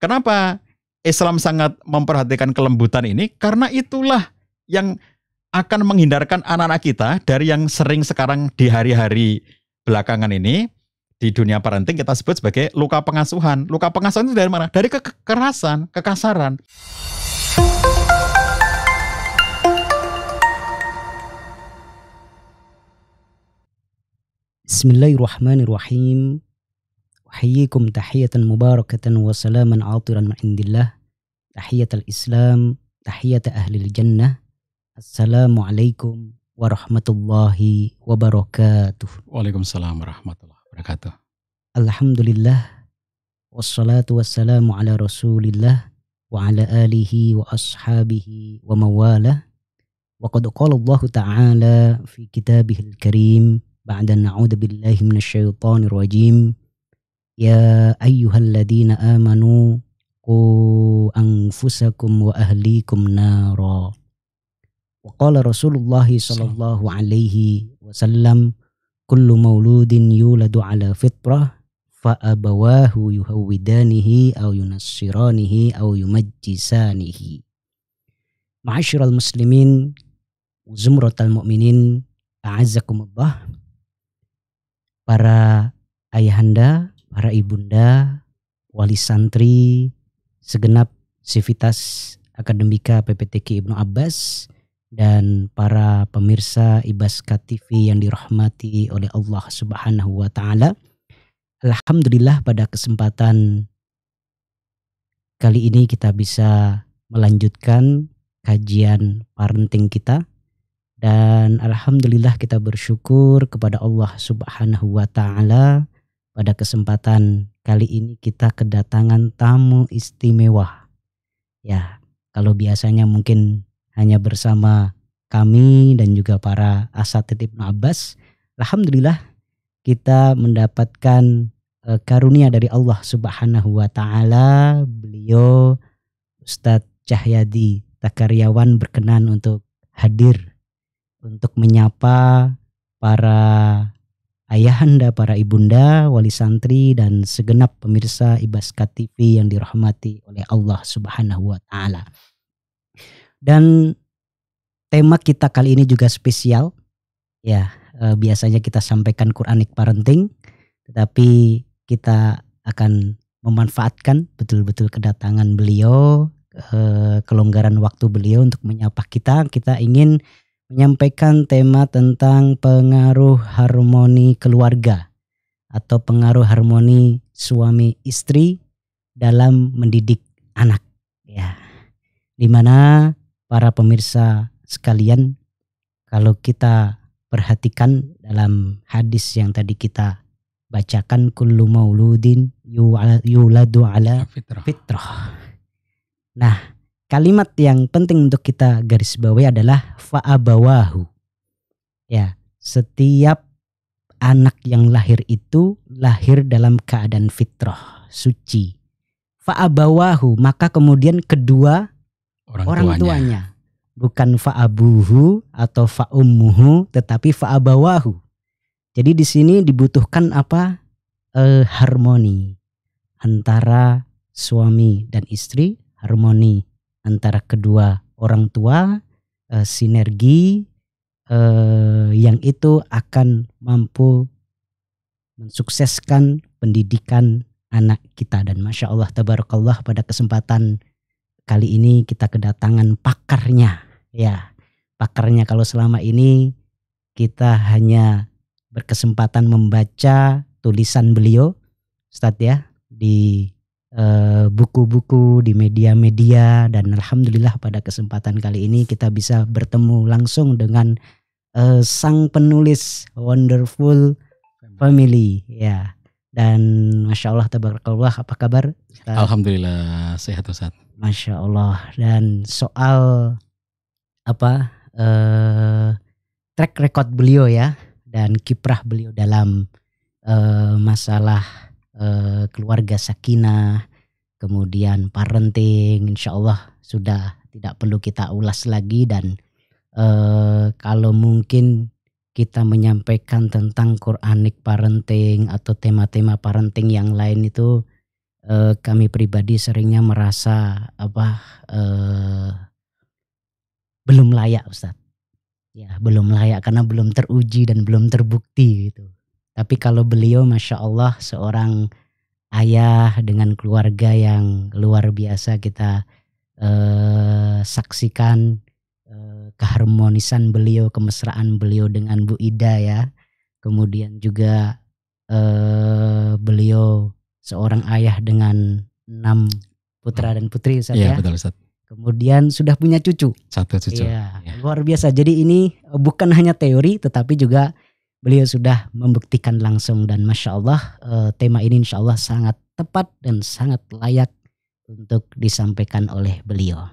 Kenapa Islam sangat memperhatikan kelembutan ini? Karena itulah yang akan menghindarkan anak-anak kita dari yang sering sekarang di hari-hari belakangan ini di dunia parenting kita sebut sebagai luka pengasuhan. Luka pengasuhan itu dari mana? Dari kekerasan, kekasaran. Bismillahirrahmanirrahim. أحييكم تحية مباركة وسلاما عاطرا من عند الله تحية الإسلام تحية أهل الجنة السلام عليكم ورحمة الله وبركاته وعليكم السلام ورحمة الله وبركاته الحمد لله والصلاة والسلام على رسول الله وعلى آله وأصحابه ومواله وقد قال الله تعالى في كتابه الكريم بعد أن نعوذ بالله من الشيطان الرجيم يا أيها الذين آمنوا قوا أنفسكم وأهليكم نارا وقال رسول الله صلى الله عليه وسلم كل مولود يولد على فطرة فأبواه يهودانه أو ينصرانه أو يمجسانه معاشر المسلمين وزمرة المؤمنين أعزكم الله para ayahanda para ibunda, wali santri, segenap sivitas akademika PPTK Ibnu Abbas dan para pemirsa Ibaska TV yang dirahmati oleh Allah Subhanahu wa taala. Alhamdulillah pada kesempatan kali ini kita bisa melanjutkan kajian parenting kita dan alhamdulillah kita bersyukur kepada Allah Subhanahu wa taala pada kesempatan kali ini kita kedatangan tamu istimewa. Ya, kalau biasanya mungkin hanya bersama kami dan juga para asatid Ibnu Abbas. Alhamdulillah kita mendapatkan eh, karunia dari Allah Subhanahu wa taala. Beliau Ustadz Cahyadi Takaryawan berkenan untuk hadir untuk menyapa para ayahanda, para ibunda, wali santri dan segenap pemirsa Ibas TV yang dirahmati oleh Allah Subhanahu wa taala. Dan tema kita kali ini juga spesial. Ya, e, biasanya kita sampaikan Quranic parenting, tetapi kita akan memanfaatkan betul-betul kedatangan beliau, e, kelonggaran waktu beliau untuk menyapa kita. Kita ingin menyampaikan tema tentang pengaruh harmoni keluarga atau pengaruh harmoni suami istri dalam mendidik anak ya. Dimana para pemirsa sekalian kalau kita perhatikan dalam hadis yang tadi kita bacakan kullu mauludin yuladu ala fitrah. Nah, kalimat yang penting untuk kita garis bawahi adalah fa'abawahu. Ya, setiap anak yang lahir itu lahir dalam keadaan fitrah, suci. Fa'abawahu, maka kemudian kedua orang, orang tuanya. tuanya. Bukan fa'abuhu atau fa'ummuhu, tetapi fa'abawahu. Jadi di sini dibutuhkan apa? Eh, harmoni antara suami dan istri, harmoni antara kedua orang tua uh, sinergi uh, yang itu akan mampu mensukseskan pendidikan anak kita dan masya Allah tabarakallah pada kesempatan kali ini kita kedatangan pakarnya ya pakarnya kalau selama ini kita hanya berkesempatan membaca tulisan beliau Ustadz ya di Eh, buku-buku di media-media dan alhamdulillah pada kesempatan kali ini kita bisa bertemu langsung dengan uh, sang penulis wonderful family ya dan masya Allah tabarakallah apa kabar Ustaz? Alhamdulillah sehat Ustaz masya Allah dan soal apa uh, track record beliau ya dan kiprah beliau dalam uh, masalah Eh, keluarga sakinah, kemudian parenting, insya Allah sudah tidak perlu kita ulas lagi dan eh, kalau mungkin kita menyampaikan tentang Quranic parenting atau tema-tema parenting yang lain itu eh, kami pribadi seringnya merasa apa eh, belum layak Ustadz ya belum layak karena belum teruji dan belum terbukti gitu tapi kalau beliau Masya Allah seorang ayah dengan keluarga yang luar biasa kita eh, saksikan eh, keharmonisan beliau, kemesraan beliau dengan Bu Ida ya. Kemudian juga eh, beliau seorang ayah dengan enam putra dan putri Ustaz ya. ya. Betul, Ustaz. Kemudian sudah punya cucu. Satu cucu. Ya, ya. luar biasa. Jadi ini eh, bukan hanya teori tetapi juga beliau sudah membuktikan langsung dan masya Allah uh, tema ini insya Allah sangat tepat dan sangat layak untuk disampaikan oleh beliau.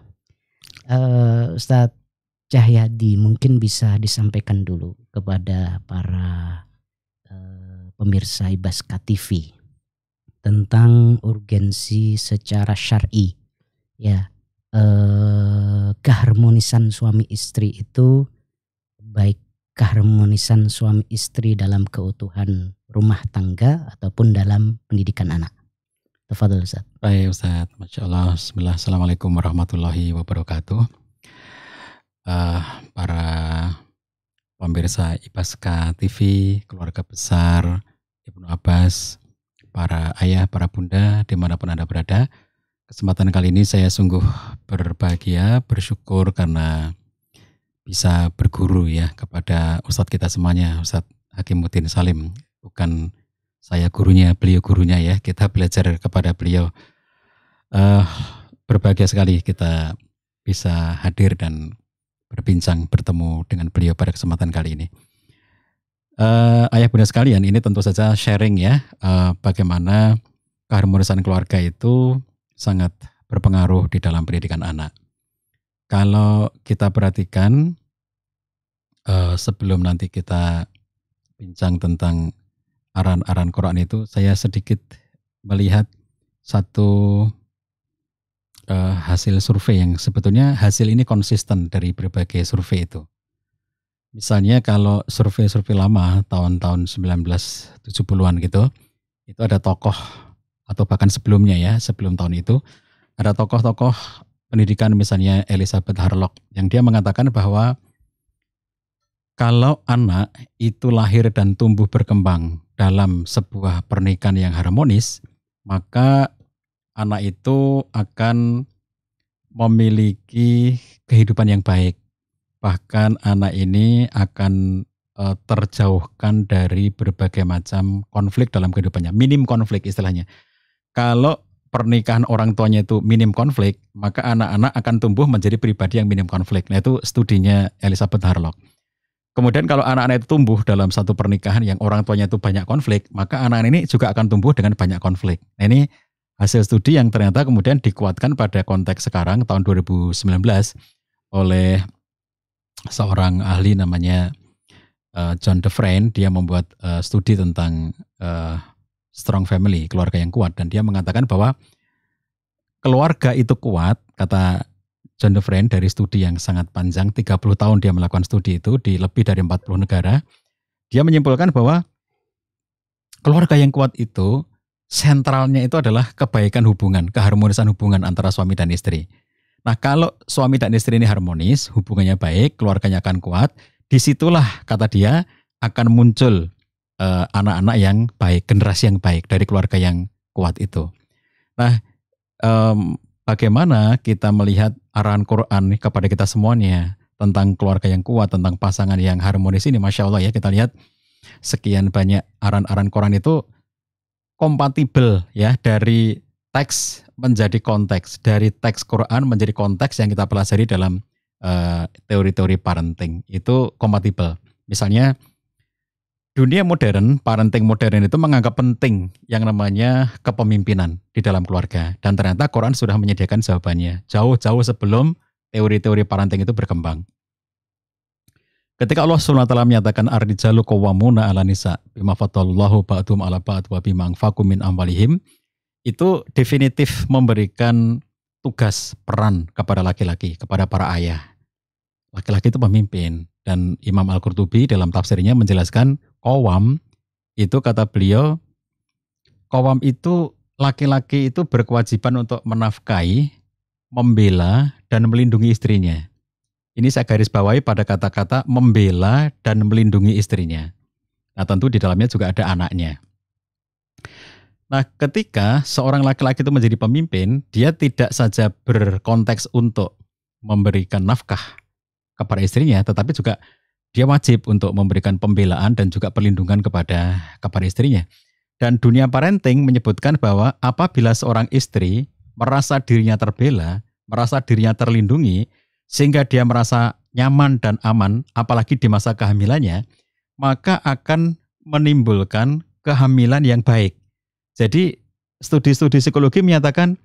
Uh, Ustadz Cahyadi mungkin bisa disampaikan dulu kepada para uh, pemirsa Ibaska TV tentang urgensi secara syar'i ya eh, keharmonisan suami istri itu baik keharmonisan suami istri dalam keutuhan rumah tangga ataupun dalam pendidikan anak. Tafadhol Ustaz. Baik Ustaz. Masya Allah. Bismillah. Assalamualaikum warahmatullahi wabarakatuh. Uh, para pemirsa Ipaska TV, keluarga besar Ibnu Abbas, para ayah, para bunda, dimanapun Anda berada. Kesempatan kali ini saya sungguh berbahagia, bersyukur karena bisa berguru ya kepada Ustadz kita semuanya, Ustadz Hakim Hakimuddin Salim. Bukan saya gurunya, beliau gurunya ya. Kita belajar kepada beliau. Uh, berbahagia sekali kita bisa hadir dan berbincang bertemu dengan beliau pada kesempatan kali ini. Uh, ayah bunda sekalian, ini tentu saja sharing ya, uh, bagaimana keharmonisan keluarga itu sangat berpengaruh di dalam pendidikan anak. Kalau kita perhatikan uh, sebelum nanti kita bincang tentang aran-aran Quran itu, saya sedikit melihat satu uh, hasil survei yang sebetulnya hasil ini konsisten dari berbagai survei itu. Misalnya kalau survei-survei lama tahun-tahun 1970-an gitu, itu ada tokoh atau bahkan sebelumnya ya, sebelum tahun itu ada tokoh-tokoh pendidikan misalnya Elizabeth Harlock yang dia mengatakan bahwa kalau anak itu lahir dan tumbuh berkembang dalam sebuah pernikahan yang harmonis, maka anak itu akan memiliki kehidupan yang baik. Bahkan anak ini akan e, terjauhkan dari berbagai macam konflik dalam kehidupannya, minim konflik istilahnya. Kalau pernikahan orang tuanya itu minim konflik, maka anak-anak akan tumbuh menjadi pribadi yang minim konflik. Nah itu studinya Elizabeth Harlock. Kemudian kalau anak-anak itu tumbuh dalam satu pernikahan yang orang tuanya itu banyak konflik, maka anak-anak ini juga akan tumbuh dengan banyak konflik. Nah, ini hasil studi yang ternyata kemudian dikuatkan pada konteks sekarang tahun 2019 oleh seorang ahli namanya uh, John Defrain. Dia membuat eh, studi tentang eh, strong family, keluarga yang kuat. Dan dia mengatakan bahwa keluarga itu kuat, kata John Friend dari studi yang sangat panjang, 30 tahun dia melakukan studi itu di lebih dari 40 negara. Dia menyimpulkan bahwa keluarga yang kuat itu sentralnya itu adalah kebaikan hubungan, keharmonisan hubungan antara suami dan istri. Nah kalau suami dan istri ini harmonis, hubungannya baik, keluarganya akan kuat, disitulah kata dia akan muncul Eh, anak-anak uh, yang baik, generasi yang baik dari keluarga yang kuat itu. Nah, um, bagaimana kita melihat arahan Quran kepada kita semuanya tentang keluarga yang kuat, tentang pasangan yang harmonis ini, masya Allah ya kita lihat sekian banyak arahan-arahan Quran itu kompatibel ya dari teks menjadi konteks, dari teks Quran menjadi konteks yang kita pelajari dalam eh, teori-teori uh, teori -teori parenting itu kompatibel. Misalnya dunia modern, parenting modern itu menganggap penting yang namanya kepemimpinan di dalam keluarga. Dan ternyata Quran sudah menyediakan jawabannya jauh-jauh sebelum teori-teori parenting itu berkembang. Ketika Allah SWT menyatakan Ar-Rijalu Qawwamuna ala Nisa bima fatallahu ba'dum ala ba'd wa bima min amwalihim itu definitif memberikan tugas peran kepada laki-laki, kepada para ayah. Laki-laki itu pemimpin dan Imam Al-Qurtubi dalam tafsirnya menjelaskan kowam itu kata beliau kowam itu laki-laki itu berkewajiban untuk menafkahi, membela dan melindungi istrinya. Ini saya garis bawahi pada kata-kata membela dan melindungi istrinya. Nah, tentu di dalamnya juga ada anaknya. Nah, ketika seorang laki-laki itu menjadi pemimpin, dia tidak saja berkonteks untuk memberikan nafkah kepada istrinya, tetapi juga dia wajib untuk memberikan pembelaan dan juga perlindungan kepada kepada istrinya. Dan dunia parenting menyebutkan bahwa apabila seorang istri merasa dirinya terbela, merasa dirinya terlindungi, sehingga dia merasa nyaman dan aman, apalagi di masa kehamilannya, maka akan menimbulkan kehamilan yang baik. Jadi studi-studi psikologi menyatakan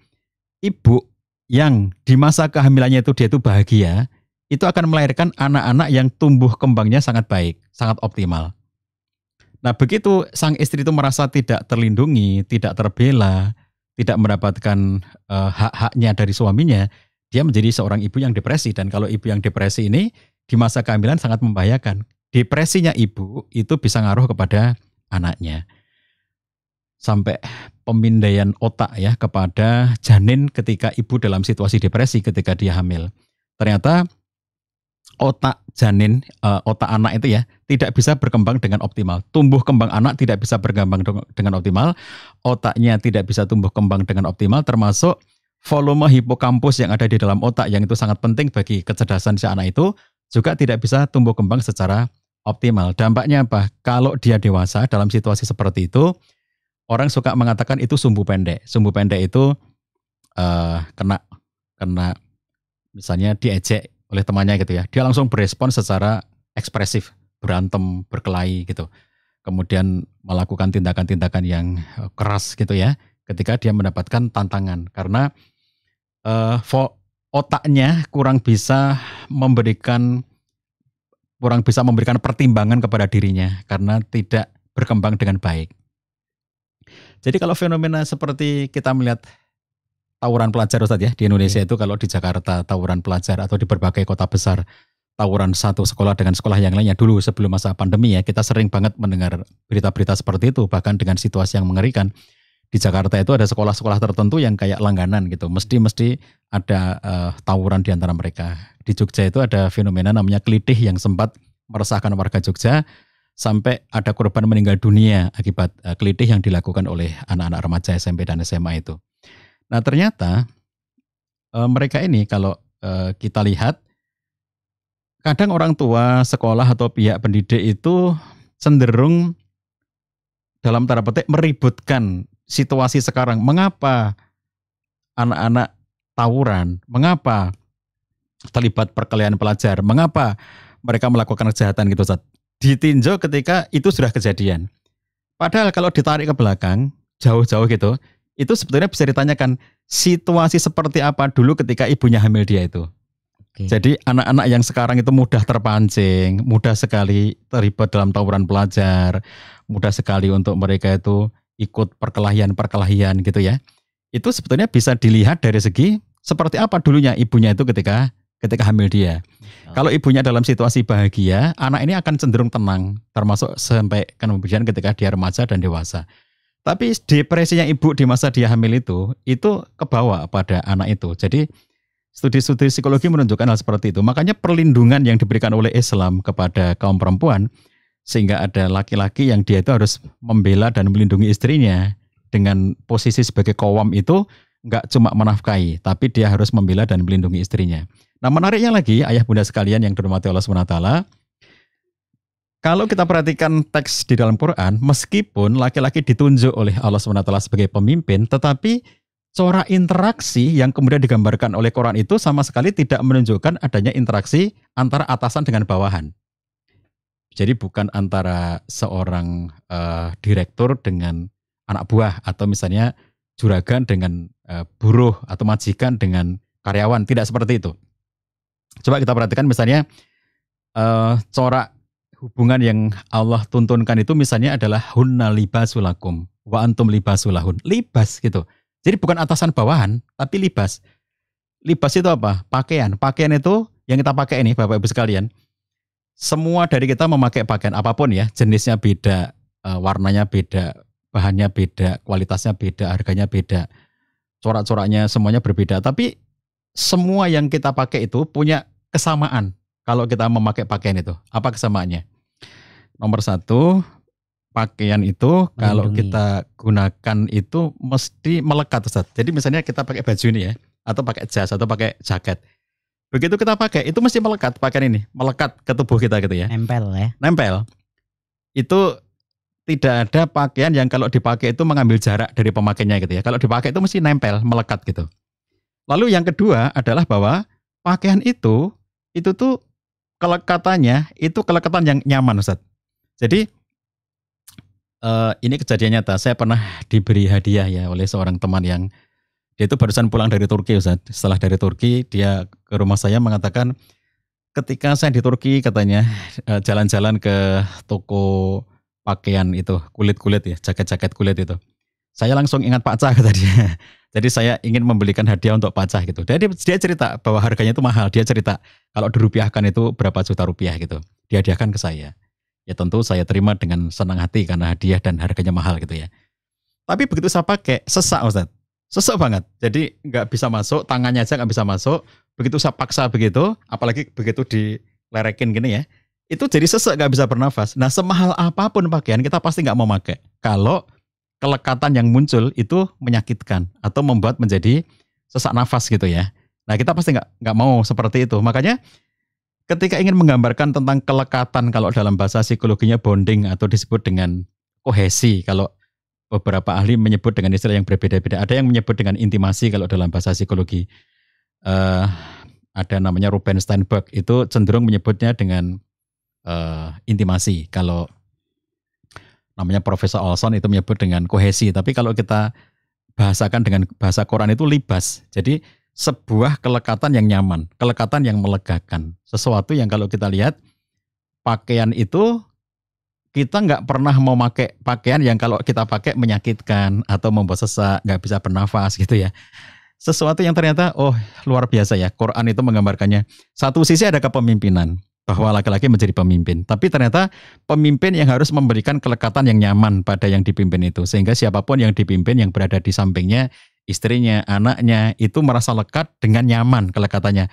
ibu yang di masa kehamilannya itu dia itu bahagia, itu akan melahirkan anak-anak yang tumbuh kembangnya sangat baik, sangat optimal. Nah, begitu sang istri itu merasa tidak terlindungi, tidak terbela, tidak mendapatkan uh, hak-haknya dari suaminya, dia menjadi seorang ibu yang depresi dan kalau ibu yang depresi ini di masa kehamilan sangat membahayakan. Depresinya ibu itu bisa ngaruh kepada anaknya. Sampai pemindaian otak ya kepada janin ketika ibu dalam situasi depresi ketika dia hamil. Ternyata otak janin, uh, otak anak itu ya, tidak bisa berkembang dengan optimal. Tumbuh kembang anak tidak bisa berkembang dengan optimal, otaknya tidak bisa tumbuh kembang dengan optimal, termasuk volume hipokampus yang ada di dalam otak yang itu sangat penting bagi kecerdasan si anak itu juga tidak bisa tumbuh kembang secara optimal. Dampaknya apa? Kalau dia dewasa dalam situasi seperti itu, orang suka mengatakan itu sumbu pendek. Sumbu pendek itu uh, kena kena misalnya diejek oleh temannya gitu ya. Dia langsung berespon secara ekspresif, berantem, berkelahi gitu. Kemudian melakukan tindakan-tindakan yang eh, keras gitu ya ketika dia mendapatkan tantangan karena uh, otaknya kurang bisa memberikan kurang bisa memberikan pertimbangan kepada dirinya karena tidak berkembang dengan baik. Jadi kalau fenomena seperti kita melihat tawuran pelajar Ustaz ya di Indonesia hmm. itu kalau di Jakarta tawuran pelajar atau di berbagai kota besar tawuran satu sekolah dengan sekolah yang lainnya dulu sebelum masa pandemi ya kita sering banget mendengar berita-berita seperti itu bahkan dengan situasi yang mengerikan di Jakarta itu ada sekolah-sekolah tertentu yang kayak langganan gitu mesti mesti ada uh, tawuran di antara mereka di Jogja itu ada fenomena namanya kelitih yang sempat meresahkan warga Jogja sampai ada korban meninggal dunia akibat uh, kelitih yang dilakukan oleh anak-anak remaja SMP dan SMA itu Nah ternyata e, mereka ini kalau e, kita lihat kadang orang tua sekolah atau pihak pendidik itu cenderung dalam tanda petik meributkan situasi sekarang. Mengapa anak-anak tawuran? Mengapa terlibat perkelahian pelajar? Mengapa mereka melakukan kejahatan gitu saat Ditinjau ketika itu sudah kejadian. Padahal kalau ditarik ke belakang, jauh-jauh gitu, itu sebetulnya bisa ditanyakan situasi seperti apa dulu ketika ibunya hamil dia itu. Okay. Jadi anak-anak yang sekarang itu mudah terpancing, mudah sekali terlibat dalam tawuran pelajar, mudah sekali untuk mereka itu ikut perkelahian-perkelahian gitu ya. Itu sebetulnya bisa dilihat dari segi seperti apa dulunya ibunya itu ketika ketika hamil dia. Oh. Kalau ibunya dalam situasi bahagia, anak ini akan cenderung tenang, termasuk sampai kan kemudian ketika dia remaja dan dewasa. Tapi depresinya ibu di masa dia hamil itu itu kebawa pada anak itu. Jadi studi-studi psikologi menunjukkan hal seperti itu. Makanya perlindungan yang diberikan oleh Islam kepada kaum perempuan sehingga ada laki-laki yang dia itu harus membela dan melindungi istrinya dengan posisi sebagai kowam itu nggak cuma menafkahi, tapi dia harus membela dan melindungi istrinya. Nah menariknya lagi, ayah bunda sekalian yang dirumati Allah SWT, kalau kita perhatikan teks di dalam Quran, meskipun laki-laki ditunjuk oleh Allah SWT sebagai pemimpin, tetapi corak interaksi yang kemudian digambarkan oleh Quran itu sama sekali tidak menunjukkan adanya interaksi antara atasan dengan bawahan. Jadi bukan antara seorang uh, direktur dengan anak buah atau misalnya juragan dengan uh, buruh atau majikan dengan karyawan, tidak seperti itu. Coba kita perhatikan misalnya uh, corak hubungan yang Allah tuntunkan itu misalnya adalah hunna libasulakum wa antum libasulahun. Libas gitu. Jadi bukan atasan bawahan, tapi libas. Libas itu apa? Pakaian. Pakaian itu yang kita pakai ini Bapak Ibu sekalian. Semua dari kita memakai pakaian apapun ya, jenisnya beda, eh, warnanya beda, bahannya beda, kualitasnya beda, harganya beda. Corak-coraknya semuanya berbeda, tapi semua yang kita pakai itu punya kesamaan kalau kita memakai pakaian itu? Apa kesamaannya? Nomor satu, pakaian itu Melindungi. kalau kita gunakan itu mesti melekat Ustaz. Jadi misalnya kita pakai baju ini ya, atau pakai jas, atau pakai jaket. Begitu kita pakai, itu mesti melekat pakaian ini, melekat ke tubuh kita gitu ya. Nempel ya. Nempel. Itu tidak ada pakaian yang kalau dipakai itu mengambil jarak dari pemakainya gitu ya. Kalau dipakai itu mesti nempel, melekat gitu. Lalu yang kedua adalah bahwa pakaian itu itu tuh kelekatannya itu kelekatan yang nyaman Ustaz. Jadi uh, ini kejadian nyata. Saya pernah diberi hadiah ya oleh seorang teman yang dia itu barusan pulang dari Turki Ustaz. Setelah dari Turki dia ke rumah saya mengatakan ketika saya di Turki katanya jalan eh, jalan-jalan ke toko pakaian itu kulit-kulit ya, jaket-jaket kulit itu. Saya langsung ingat Pak Cah tadi. Jadi saya ingin membelikan hadiah untuk pacah gitu. Jadi dia cerita bahwa harganya itu mahal. Dia cerita kalau dirupiahkan itu berapa juta rupiah gitu. Dia Dihadiahkan ke saya. Ya tentu saya terima dengan senang hati karena hadiah dan harganya mahal gitu ya. Tapi begitu saya pakai sesak Ustaz. Sesak banget. Jadi nggak bisa masuk, tangannya aja nggak bisa masuk. Begitu saya paksa begitu, apalagi begitu dilerekin gini ya. Itu jadi sesak nggak bisa bernafas. Nah semahal apapun pakaian kita pasti nggak mau pakai. Kalau kelekatan yang muncul itu menyakitkan atau membuat menjadi sesak nafas gitu ya. Nah kita pasti nggak nggak mau seperti itu. Makanya ketika ingin menggambarkan tentang kelekatan kalau dalam bahasa psikologinya bonding atau disebut dengan kohesi kalau beberapa ahli menyebut dengan istilah yang berbeda-beda. Ada yang menyebut dengan intimasi kalau dalam bahasa psikologi. Uh, ada namanya Ruben Steinberg itu cenderung menyebutnya dengan uh, intimasi kalau namanya Profesor Olson itu menyebut dengan kohesi. Tapi kalau kita bahasakan dengan bahasa Quran itu libas. Jadi sebuah kelekatan yang nyaman, kelekatan yang melegakan. Sesuatu yang kalau kita lihat pakaian itu kita nggak pernah mau pakai pakaian yang kalau kita pakai menyakitkan atau membuat sesak, nggak bisa bernafas gitu ya. Sesuatu yang ternyata oh luar biasa ya. Quran itu menggambarkannya. Satu sisi ada kepemimpinan, bahwa laki-laki menjadi pemimpin. Tapi ternyata pemimpin yang harus memberikan kelekatan yang nyaman pada yang dipimpin itu. Sehingga siapapun yang dipimpin yang berada di sampingnya, istrinya, anaknya itu merasa lekat dengan nyaman kelekatannya.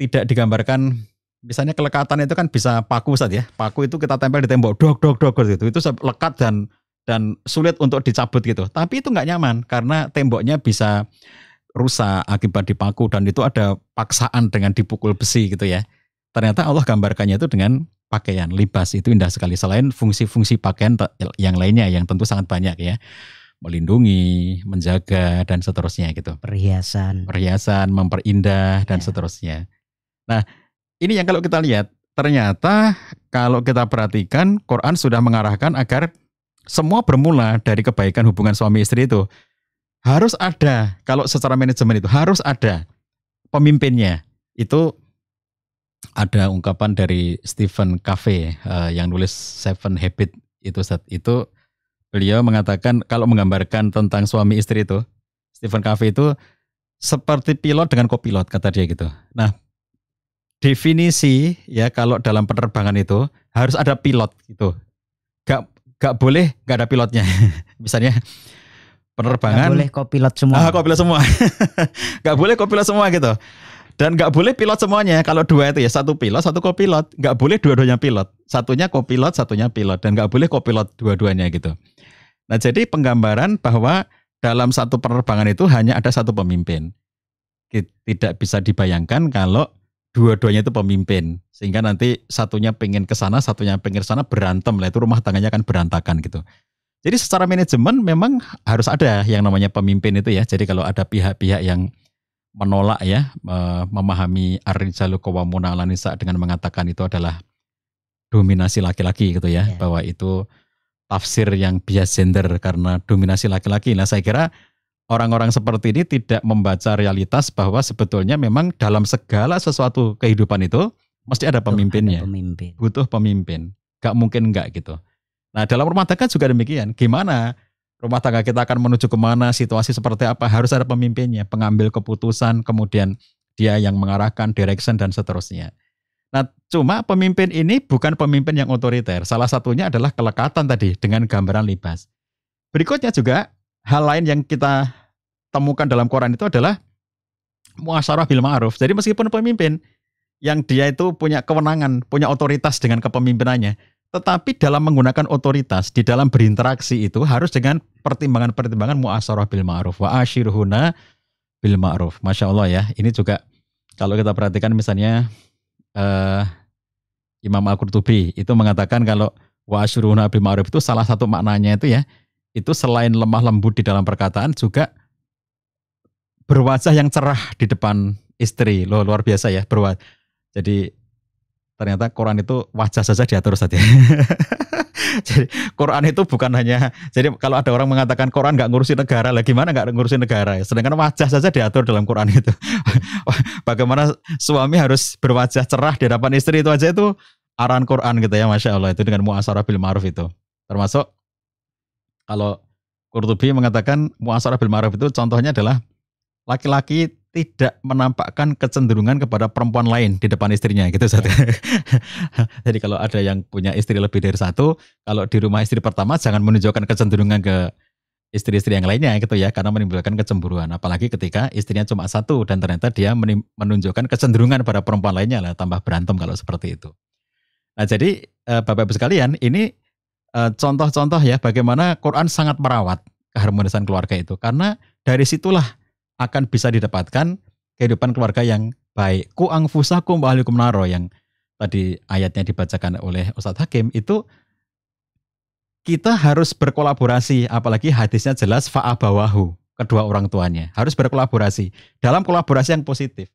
Tidak digambarkan misalnya kelekatan itu kan bisa paku saat ya. Paku itu kita tempel di tembok dok dok dok gitu. Itu lekat dan dan sulit untuk dicabut gitu. Tapi itu nggak nyaman karena temboknya bisa rusak akibat dipaku dan itu ada paksaan dengan dipukul besi gitu ya ternyata Allah gambarkannya itu dengan pakaian libas itu indah sekali selain fungsi-fungsi pakaian yang lainnya yang tentu sangat banyak ya melindungi, menjaga dan seterusnya gitu. Perhiasan. Perhiasan, memperindah dan ya. seterusnya. Nah, ini yang kalau kita lihat ternyata kalau kita perhatikan Quran sudah mengarahkan agar semua bermula dari kebaikan hubungan suami istri itu. Harus ada kalau secara manajemen itu harus ada pemimpinnya. Itu ada ungkapan dari Stephen Covey uh, yang nulis Seven Habit itu saat Itu beliau mengatakan kalau menggambarkan tentang suami istri itu, Stephen Covey itu seperti pilot dengan kopilot kata dia gitu. Nah, definisi ya kalau dalam penerbangan itu harus ada pilot gitu. Gak gak boleh gak ada pilotnya. Misalnya penerbangan. Gak boleh kopilot semua. Ah, kopilot semua. gak boleh kopilot semua gitu. Dan nggak boleh pilot semuanya. Kalau dua itu ya satu pilot, satu kopilot. Nggak boleh dua-duanya pilot. Satunya kopilot, satunya pilot. Dan nggak boleh kopilot dua-duanya gitu. Nah jadi penggambaran bahwa dalam satu penerbangan itu hanya ada satu pemimpin. Tidak bisa dibayangkan kalau dua-duanya itu pemimpin sehingga nanti satunya pengen ke sana satunya pengen ke sana berantem lah itu rumah tangganya akan berantakan gitu jadi secara manajemen memang harus ada yang namanya pemimpin itu ya jadi kalau ada pihak-pihak yang menolak ya memahami Arjalu qawwamuna Alanisa dengan mengatakan itu adalah dominasi laki-laki gitu ya, yeah. bahwa itu tafsir yang bias gender karena dominasi laki-laki. Nah, saya kira orang-orang seperti ini tidak membaca realitas bahwa sebetulnya memang dalam segala sesuatu kehidupan itu mesti ada pemimpinnya. Ada pemimpin. Butuh pemimpin. Gak mungkin gak gitu. Nah, dalam rumah tangga juga demikian. Gimana rumah tangga kita akan menuju kemana, situasi seperti apa, harus ada pemimpinnya, pengambil keputusan, kemudian dia yang mengarahkan direction dan seterusnya. Nah, cuma pemimpin ini bukan pemimpin yang otoriter. Salah satunya adalah kelekatan tadi dengan gambaran libas. Berikutnya juga hal lain yang kita temukan dalam Quran itu adalah muasyarah bil ma'ruf. Jadi meskipun pemimpin yang dia itu punya kewenangan, punya otoritas dengan kepemimpinannya, tetapi dalam menggunakan otoritas di dalam berinteraksi itu harus dengan pertimbangan-pertimbangan muasarah bil ma'ruf wa ashirhuna bil ma'ruf. Masya Allah ya, ini juga kalau kita perhatikan misalnya uh, Imam Al-Qurtubi itu mengatakan kalau wa ashirhuna bil ma'ruf itu salah satu maknanya itu ya, itu selain lemah lembut di dalam perkataan juga berwajah yang cerah di depan istri. Loh, luar biasa ya, berwajah. Jadi ternyata Quran itu wajah saja diatur saja. jadi Quran itu bukan hanya jadi kalau ada orang mengatakan Quran nggak ngurusi negara lah gimana nggak ngurusi negara ya sedangkan wajah saja diatur dalam Quran itu bagaimana suami harus berwajah cerah di hadapan istri itu aja itu aran Quran gitu ya masya Allah itu dengan muasarah bil ma'ruf itu termasuk kalau Qurtubi mengatakan muasarah bil ma'ruf itu contohnya adalah laki-laki tidak menampakkan kecenderungan kepada perempuan lain di depan istrinya gitu Ya. Jadi kalau ada yang punya istri lebih dari satu, kalau di rumah istri pertama jangan menunjukkan kecenderungan ke istri-istri yang lainnya gitu ya karena menimbulkan kecemburuan apalagi ketika istrinya cuma satu dan ternyata dia menunjukkan kecenderungan pada perempuan lainnya lah tambah berantem kalau seperti itu. Nah, jadi eh, Bapak Ibu sekalian, ini eh, contoh-contoh ya bagaimana Quran sangat merawat keharmonisan keluarga itu karena dari situlah akan bisa didapatkan kehidupan keluarga yang baik. Kuang angfusakum wa naro yang tadi ayatnya dibacakan oleh Ustadz Hakim itu kita harus berkolaborasi apalagi hadisnya jelas fa'abawahu kedua orang tuanya harus berkolaborasi dalam kolaborasi yang positif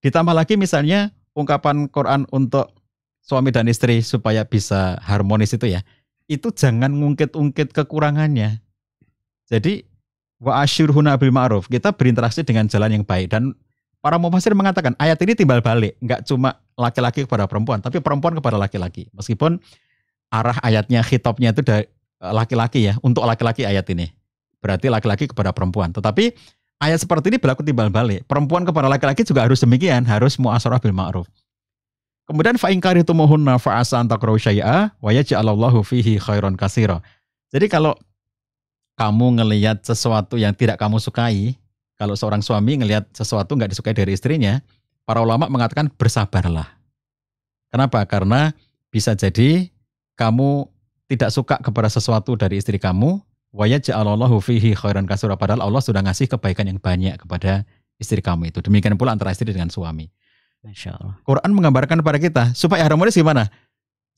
ditambah lagi misalnya ungkapan Quran untuk suami dan istri supaya bisa harmonis itu ya itu jangan ngungkit-ungkit kekurangannya jadi wa asyurhuna bil ma'ruf. Kita berinteraksi dengan jalan yang baik dan para mufasir mengatakan ayat ini timbal balik, nggak cuma laki-laki kepada perempuan, tapi perempuan kepada laki-laki. Meskipun arah ayatnya khitabnya itu dari e, laki-laki ya, untuk laki-laki ayat ini. Berarti laki-laki kepada perempuan. Tetapi ayat seperti ini berlaku timbal balik. Perempuan kepada laki-laki juga harus demikian, harus mu'asarah bil ma'ruf. Kemudian fa'ingkari tumuhunna fa'asa antakraw syai'a wa yaj'alallahu fihi khairan kasira. Jadi kalau kamu ngelihat sesuatu yang tidak kamu sukai, kalau seorang suami ngelihat sesuatu nggak disukai dari istrinya, para ulama mengatakan bersabarlah. Kenapa? Karena bisa jadi kamu tidak suka kepada sesuatu dari istri kamu, wayaj'alallahu fihi khairan kasura padahal Allah sudah ngasih kebaikan yang banyak kepada istri kamu itu. Demikian pula antara istri dengan suami. Masya Allah. Quran menggambarkan kepada kita supaya harmonis gimana?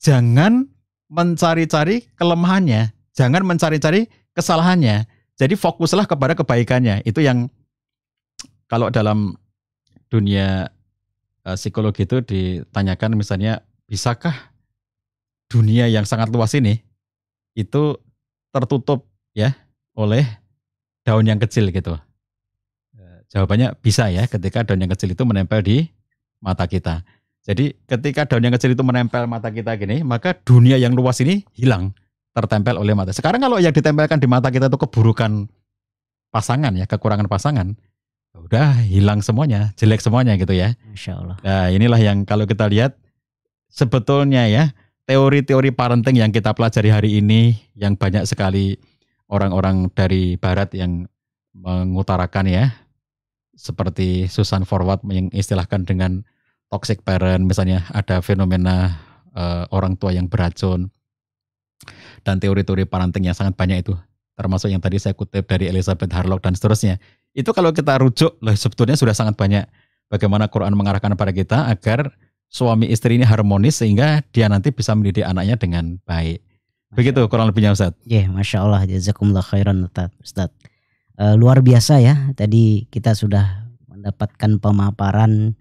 Jangan mencari-cari kelemahannya, jangan mencari-cari kesalahannya. Jadi fokuslah kepada kebaikannya. Itu yang kalau dalam dunia uh, psikologi itu ditanyakan misalnya bisakah dunia yang sangat luas ini itu tertutup ya oleh daun yang kecil gitu. Eh, jawabannya bisa ya ketika daun yang kecil itu menempel di mata kita. Jadi ketika daun yang kecil itu menempel mata kita gini, maka dunia yang luas ini hilang tertempel oleh mata. Sekarang kalau yang ditempelkan di mata kita itu keburukan pasangan ya, kekurangan pasangan, ya udah hilang semuanya, jelek semuanya gitu ya. Insya Allah. Nah inilah yang kalau kita lihat sebetulnya ya teori-teori parenting yang kita pelajari hari ini yang banyak sekali orang-orang dari Barat yang mengutarakan ya seperti Susan Forward yang istilahkan dengan toxic parent misalnya ada fenomena uh, orang tua yang beracun dan teori-teori parenting yang sangat banyak itu termasuk yang tadi saya kutip dari Elizabeth Harlock dan seterusnya itu kalau kita rujuk loh sebetulnya sudah sangat banyak bagaimana Quran mengarahkan kepada kita agar suami istri ini harmonis sehingga dia nanti bisa mendidik anaknya dengan baik Masya begitu kurang lebihnya Ustaz ya yeah, Masya Allah jazakumullah khairan Ustaz uh, eh, luar biasa ya tadi kita sudah mendapatkan pemaparan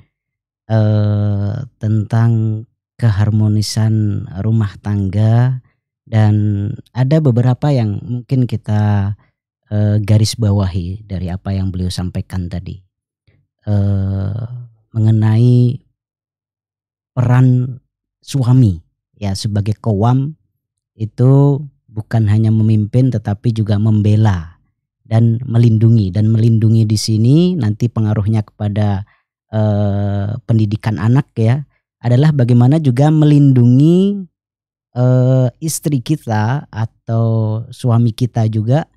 uh, tentang keharmonisan rumah tangga dan ada beberapa yang mungkin kita uh, garis bawahi dari apa yang beliau sampaikan tadi uh, mengenai peran suami ya sebagai kowam itu bukan hanya memimpin tetapi juga membela dan melindungi dan melindungi di sini nanti pengaruhnya kepada eh, pendidikan anak ya adalah bagaimana juga melindungi uh, istri kita atau suami kita juga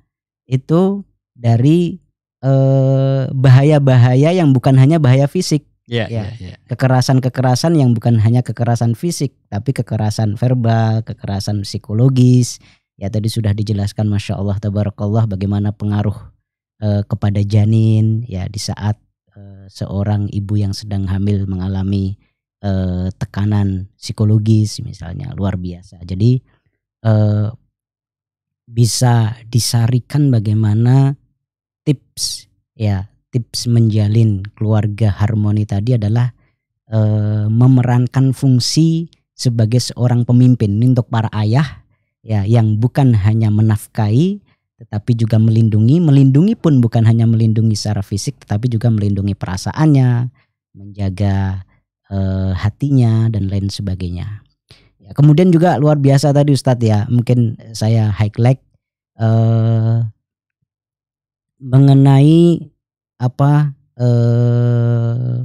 itu dari eh, bahaya-bahaya uh, yang bukan hanya bahaya fisik. Iya, ya. Yeah, iya. Kekerasan-kekerasan yang bukan hanya kekerasan fisik, tapi kekerasan verbal, kekerasan psikologis. Ya tadi sudah dijelaskan masya Allah tabarakallah bagaimana pengaruh uh, kepada janin ya di saat uh, seorang ibu yang sedang hamil mengalami eh, tekanan psikologis misalnya luar biasa. Jadi eh, bisa disarikan bagaimana tips ya tips menjalin keluarga harmoni tadi adalah eh, memerankan fungsi sebagai seorang pemimpin ini untuk para ayah ya yang bukan hanya menafkahi tetapi juga melindungi melindungi pun bukan hanya melindungi secara fisik tetapi juga melindungi perasaannya menjaga eh, hatinya dan lain sebagainya. Ya, kemudian juga luar biasa tadi Ustadz ya, mungkin saya highlight eh, mengenai apa eh,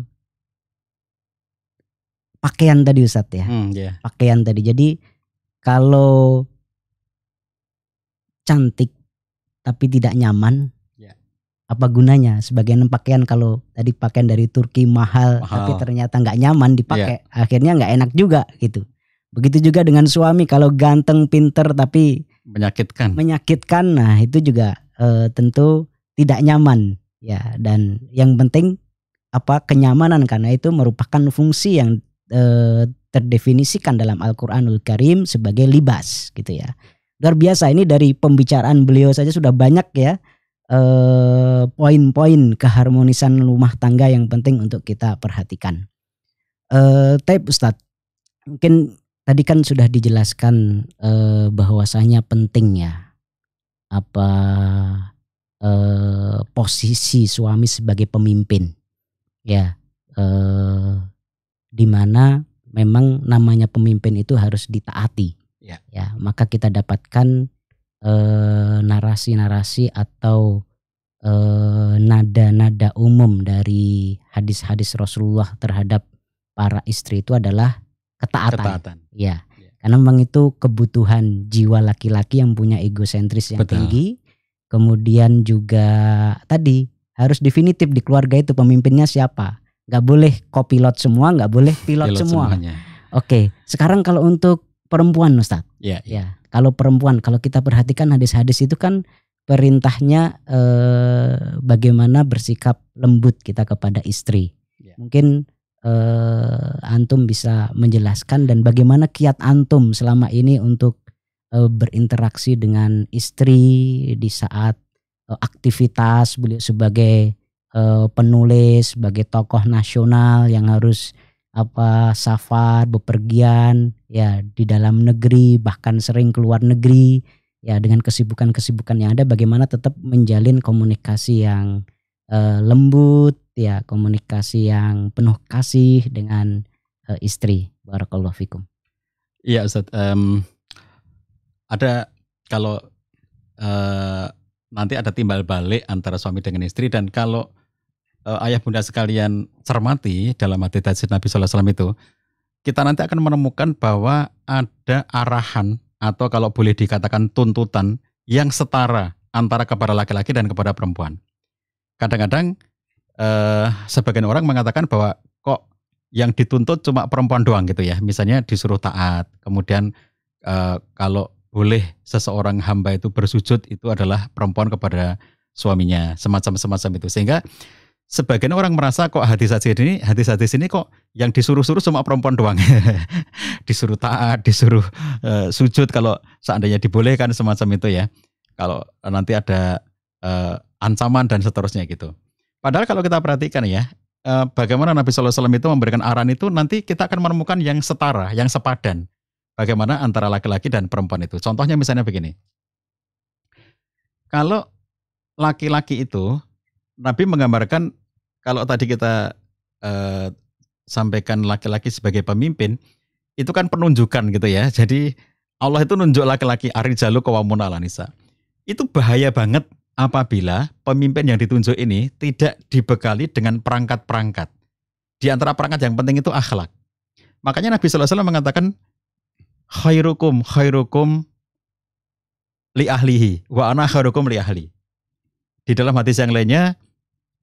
pakaian tadi Ustadz ya, hmm, yeah. pakaian tadi. Jadi kalau cantik tapi tidak nyaman apa gunanya sebagian pakaian kalau tadi pakaian dari Turki mahal, mahal. tapi ternyata nggak nyaman dipakai yeah. akhirnya nggak enak juga gitu begitu juga dengan suami kalau ganteng pinter tapi menyakitkan menyakitkan nah itu juga e, tentu tidak nyaman ya dan yang penting apa kenyamanan karena itu merupakan fungsi yang e, terdefinisikan dalam Al-Qur'anul Karim sebagai libas gitu ya luar biasa ini dari pembicaraan beliau saja sudah banyak ya Eh, poin-poin uh, keharmonisan rumah tangga yang penting untuk kita perhatikan. Uh, eh, tapi Ustadz, mungkin tadi kan sudah dijelaskan uh, bahwasanya ya apa uh, posisi suami sebagai pemimpin, ya, uh, di mana memang namanya pemimpin itu harus ditaati. Ya. ya, maka kita dapatkan Eh, narasi-narasi atau eh, nada-nada umum dari hadis-hadis Rasulullah terhadap para istri itu adalah ketaatan. ketaatan. Ya. ya. Karena memang itu kebutuhan jiwa laki-laki yang punya egosentris yang Betul. tinggi. Kemudian juga tadi harus definitif di keluarga itu pemimpinnya siapa. Gak boleh kopilot semua, gak boleh pilot, pilot semua. Semuanya. Oke, sekarang kalau untuk perempuan Ustadz. Ya, ya. ya kalau perempuan, kalau kita perhatikan hadis-hadis itu kan perintahnya eh, bagaimana bersikap lembut kita kepada istri. Ya. Mungkin eh, antum bisa menjelaskan dan bagaimana kiat antum selama ini untuk eh, berinteraksi dengan istri di saat eh, aktivitas beliau sebagai eh, penulis, sebagai tokoh nasional yang harus apa safar, bepergian ya di dalam negeri bahkan sering keluar negeri ya dengan kesibukan-kesibukan yang ada bagaimana tetap menjalin komunikasi yang e, lembut ya komunikasi yang penuh kasih dengan e, istri barakallahu fikum. Iya Ustaz, um, ada kalau uh, nanti ada timbal balik antara suami dengan istri dan kalau uh, ayah bunda sekalian cermati dalam hati tajwid Nabi Wasallam itu, kita nanti akan menemukan bahwa ada arahan atau kalau boleh dikatakan tuntutan yang setara antara kepada laki-laki dan kepada perempuan. Kadang-kadang uh, sebagian orang mengatakan bahwa kok yang dituntut cuma perempuan doang gitu ya. Misalnya disuruh taat, kemudian uh, kalau boleh seseorang hamba itu bersujud itu adalah perempuan kepada suaminya, semacam-semacam itu. Sehingga sebagian orang merasa kok hadis-hadis ini hadis-hadis ini kok yang disuruh-suruh cuma perempuan doang disuruh taat disuruh uh, sujud kalau seandainya dibolehkan semacam itu ya kalau nanti ada uh, ancaman dan seterusnya gitu padahal kalau kita perhatikan ya uh, bagaimana Nabi SAW itu memberikan arahan itu nanti kita akan menemukan yang setara yang sepadan bagaimana antara laki-laki dan perempuan itu contohnya misalnya begini kalau laki-laki itu Nabi menggambarkan kalau tadi kita uh, sampaikan laki-laki sebagai pemimpin itu kan penunjukan gitu ya. Jadi Allah itu nunjuk laki-laki arijalu ala nisa. Itu bahaya banget apabila pemimpin yang ditunjuk ini tidak dibekali dengan perangkat-perangkat. Di antara perangkat yang penting itu akhlak. Makanya Nabi SAW mengatakan khairukum khairukum li ahlihi wa ana khairukum li ahli. Di dalam hadis yang lainnya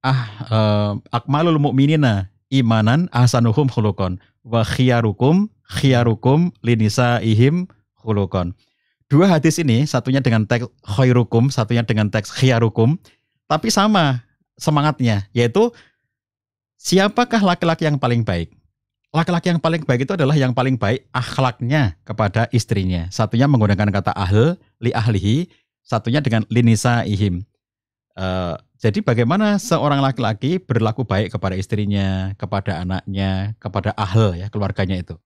ah uh, akmalul mu'minina imanan ahsanuhum khulukon wa khiyarukum khiyarukum linisa ihim khulukon. Dua hadis ini satunya dengan teks khairukum, satunya dengan teks khiyarukum, tapi sama semangatnya yaitu siapakah laki-laki yang paling baik? Laki-laki yang paling baik itu adalah yang paling baik akhlaknya kepada istrinya. Satunya menggunakan kata ahl li ahlihi, satunya dengan linisa ihim. Uh, eh, jadi bagaimana seorang laki-laki berlaku baik kepada istrinya, kepada anaknya, kepada ahl ya keluarganya itu.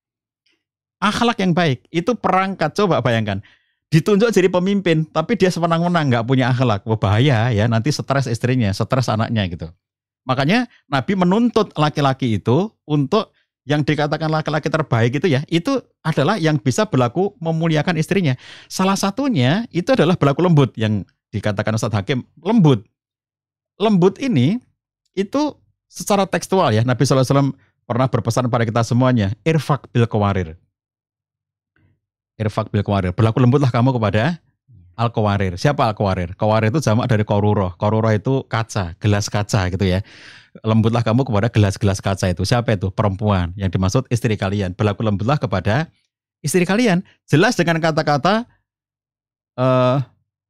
Akhlak yang baik itu perangkat coba bayangkan. Ditunjuk jadi pemimpin tapi dia semenang-menang nggak punya akhlak, wah bahaya ya nanti stres istrinya, stres anaknya gitu. Makanya Nabi menuntut laki-laki itu untuk yang dikatakan laki-laki terbaik itu ya, itu adalah yang bisa berlaku memuliakan istrinya. Salah satunya itu adalah berlaku lembut yang dikatakan Ustadz Hakim lembut lembut ini itu secara tekstual ya Nabi SAW pernah berpesan pada kita semuanya irfak bil kawarir irfak bil kawarir berlaku lembutlah kamu kepada al kawarir siapa al kawarir kawarir itu jamak dari koruro koruro itu kaca gelas kaca gitu ya lembutlah kamu kepada gelas-gelas kaca itu siapa itu perempuan yang dimaksud istri kalian berlaku lembutlah kepada istri kalian jelas dengan kata-kata uh,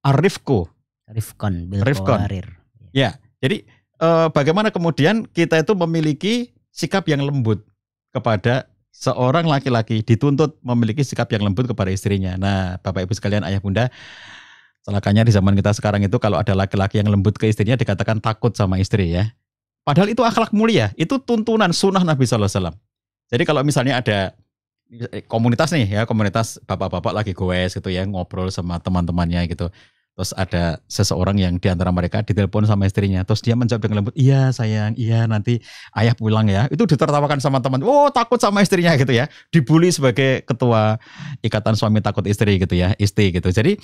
arifku arifkon bil arifkon. kawarir ya jadi eh, bagaimana kemudian kita itu memiliki sikap yang lembut kepada seorang laki-laki dituntut memiliki sikap yang lembut kepada istrinya. Nah, Bapak Ibu sekalian, Ayah Bunda, celakanya di zaman kita sekarang itu kalau ada laki-laki yang lembut ke istrinya dikatakan takut sama istri ya. Padahal itu akhlak mulia, itu tuntunan sunnah Nabi Sallallahu Alaihi Wasallam. Jadi kalau misalnya ada eh, komunitas nih ya komunitas bapak-bapak lagi goes gitu ya ngobrol sama teman-temannya gitu Terus ada seseorang yang diantara mereka ditelepon sama istrinya. Terus dia menjawab dengan lembut, iya sayang, iya nanti ayah pulang ya. Itu ditertawakan sama teman. Oh takut sama istrinya gitu ya. Dibully sebagai ketua ikatan suami takut istri gitu ya, istri gitu. Jadi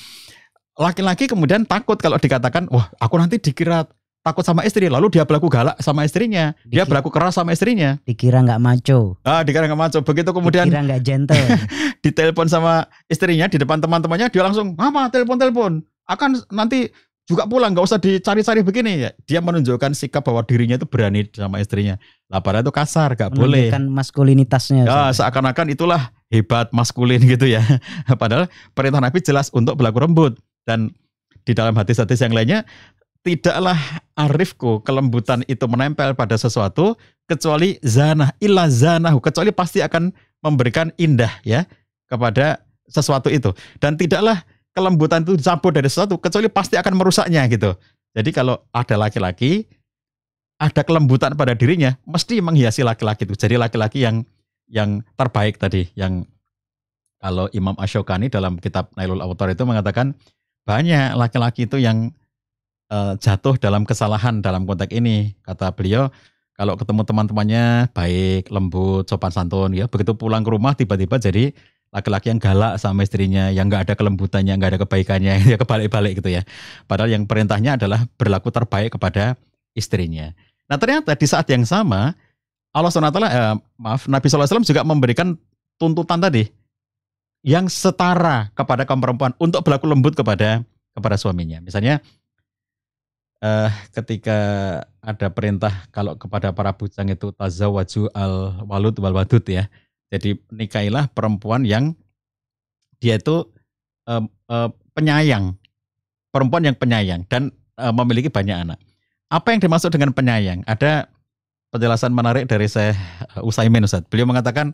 laki-laki kemudian takut kalau dikatakan, wah aku nanti dikira takut sama istri lalu dia berlaku galak sama istrinya dia berlaku keras sama istrinya dikira nggak maco ah dikira nggak maco begitu kemudian dikira nggak gentle ditelepon sama istrinya di depan teman-temannya dia langsung mama telepon telepon akan nanti juga pulang nggak usah dicari-cari begini ya dia menunjukkan sikap bahwa dirinya itu berani sama istrinya lah padahal itu kasar nggak boleh menunjukkan maskulinitasnya ya seakan-akan itulah hebat maskulin gitu ya padahal perintah Nabi jelas untuk berlaku lembut dan di dalam hadis hati yang lainnya tidaklah arifku kelembutan itu menempel pada sesuatu kecuali zanah illa zanahu kecuali pasti akan memberikan indah ya kepada sesuatu itu dan tidaklah kelembutan itu dicampur dari sesuatu kecuali pasti akan merusaknya gitu. Jadi kalau ada laki-laki ada kelembutan pada dirinya mesti menghiasi laki-laki itu. Jadi laki-laki yang yang terbaik tadi yang kalau Imam Ashokani dalam kitab Nailul Awtar itu mengatakan banyak laki-laki itu yang uh, jatuh dalam kesalahan dalam konteks ini kata beliau kalau ketemu teman-temannya baik lembut sopan santun ya begitu pulang ke rumah tiba-tiba jadi laki-laki yang galak sama istrinya, yang nggak ada kelembutannya, nggak ada kebaikannya, ya kebalik-balik gitu ya. Padahal yang perintahnya adalah berlaku terbaik kepada istrinya. Nah ternyata di saat yang sama Allah swt eh, maaf Nabi saw juga memberikan tuntutan tadi yang setara kepada kaum perempuan untuk berlaku lembut kepada kepada suaminya. Misalnya eh, ketika ada perintah kalau kepada para bujang itu tazawaju al walud wal wadud ya jadi nikailah perempuan yang dia itu uh, uh, penyayang, perempuan yang penyayang dan uh, memiliki banyak anak. Apa yang dimaksud dengan penyayang? Ada penjelasan menarik dari saya usai menusat. Beliau mengatakan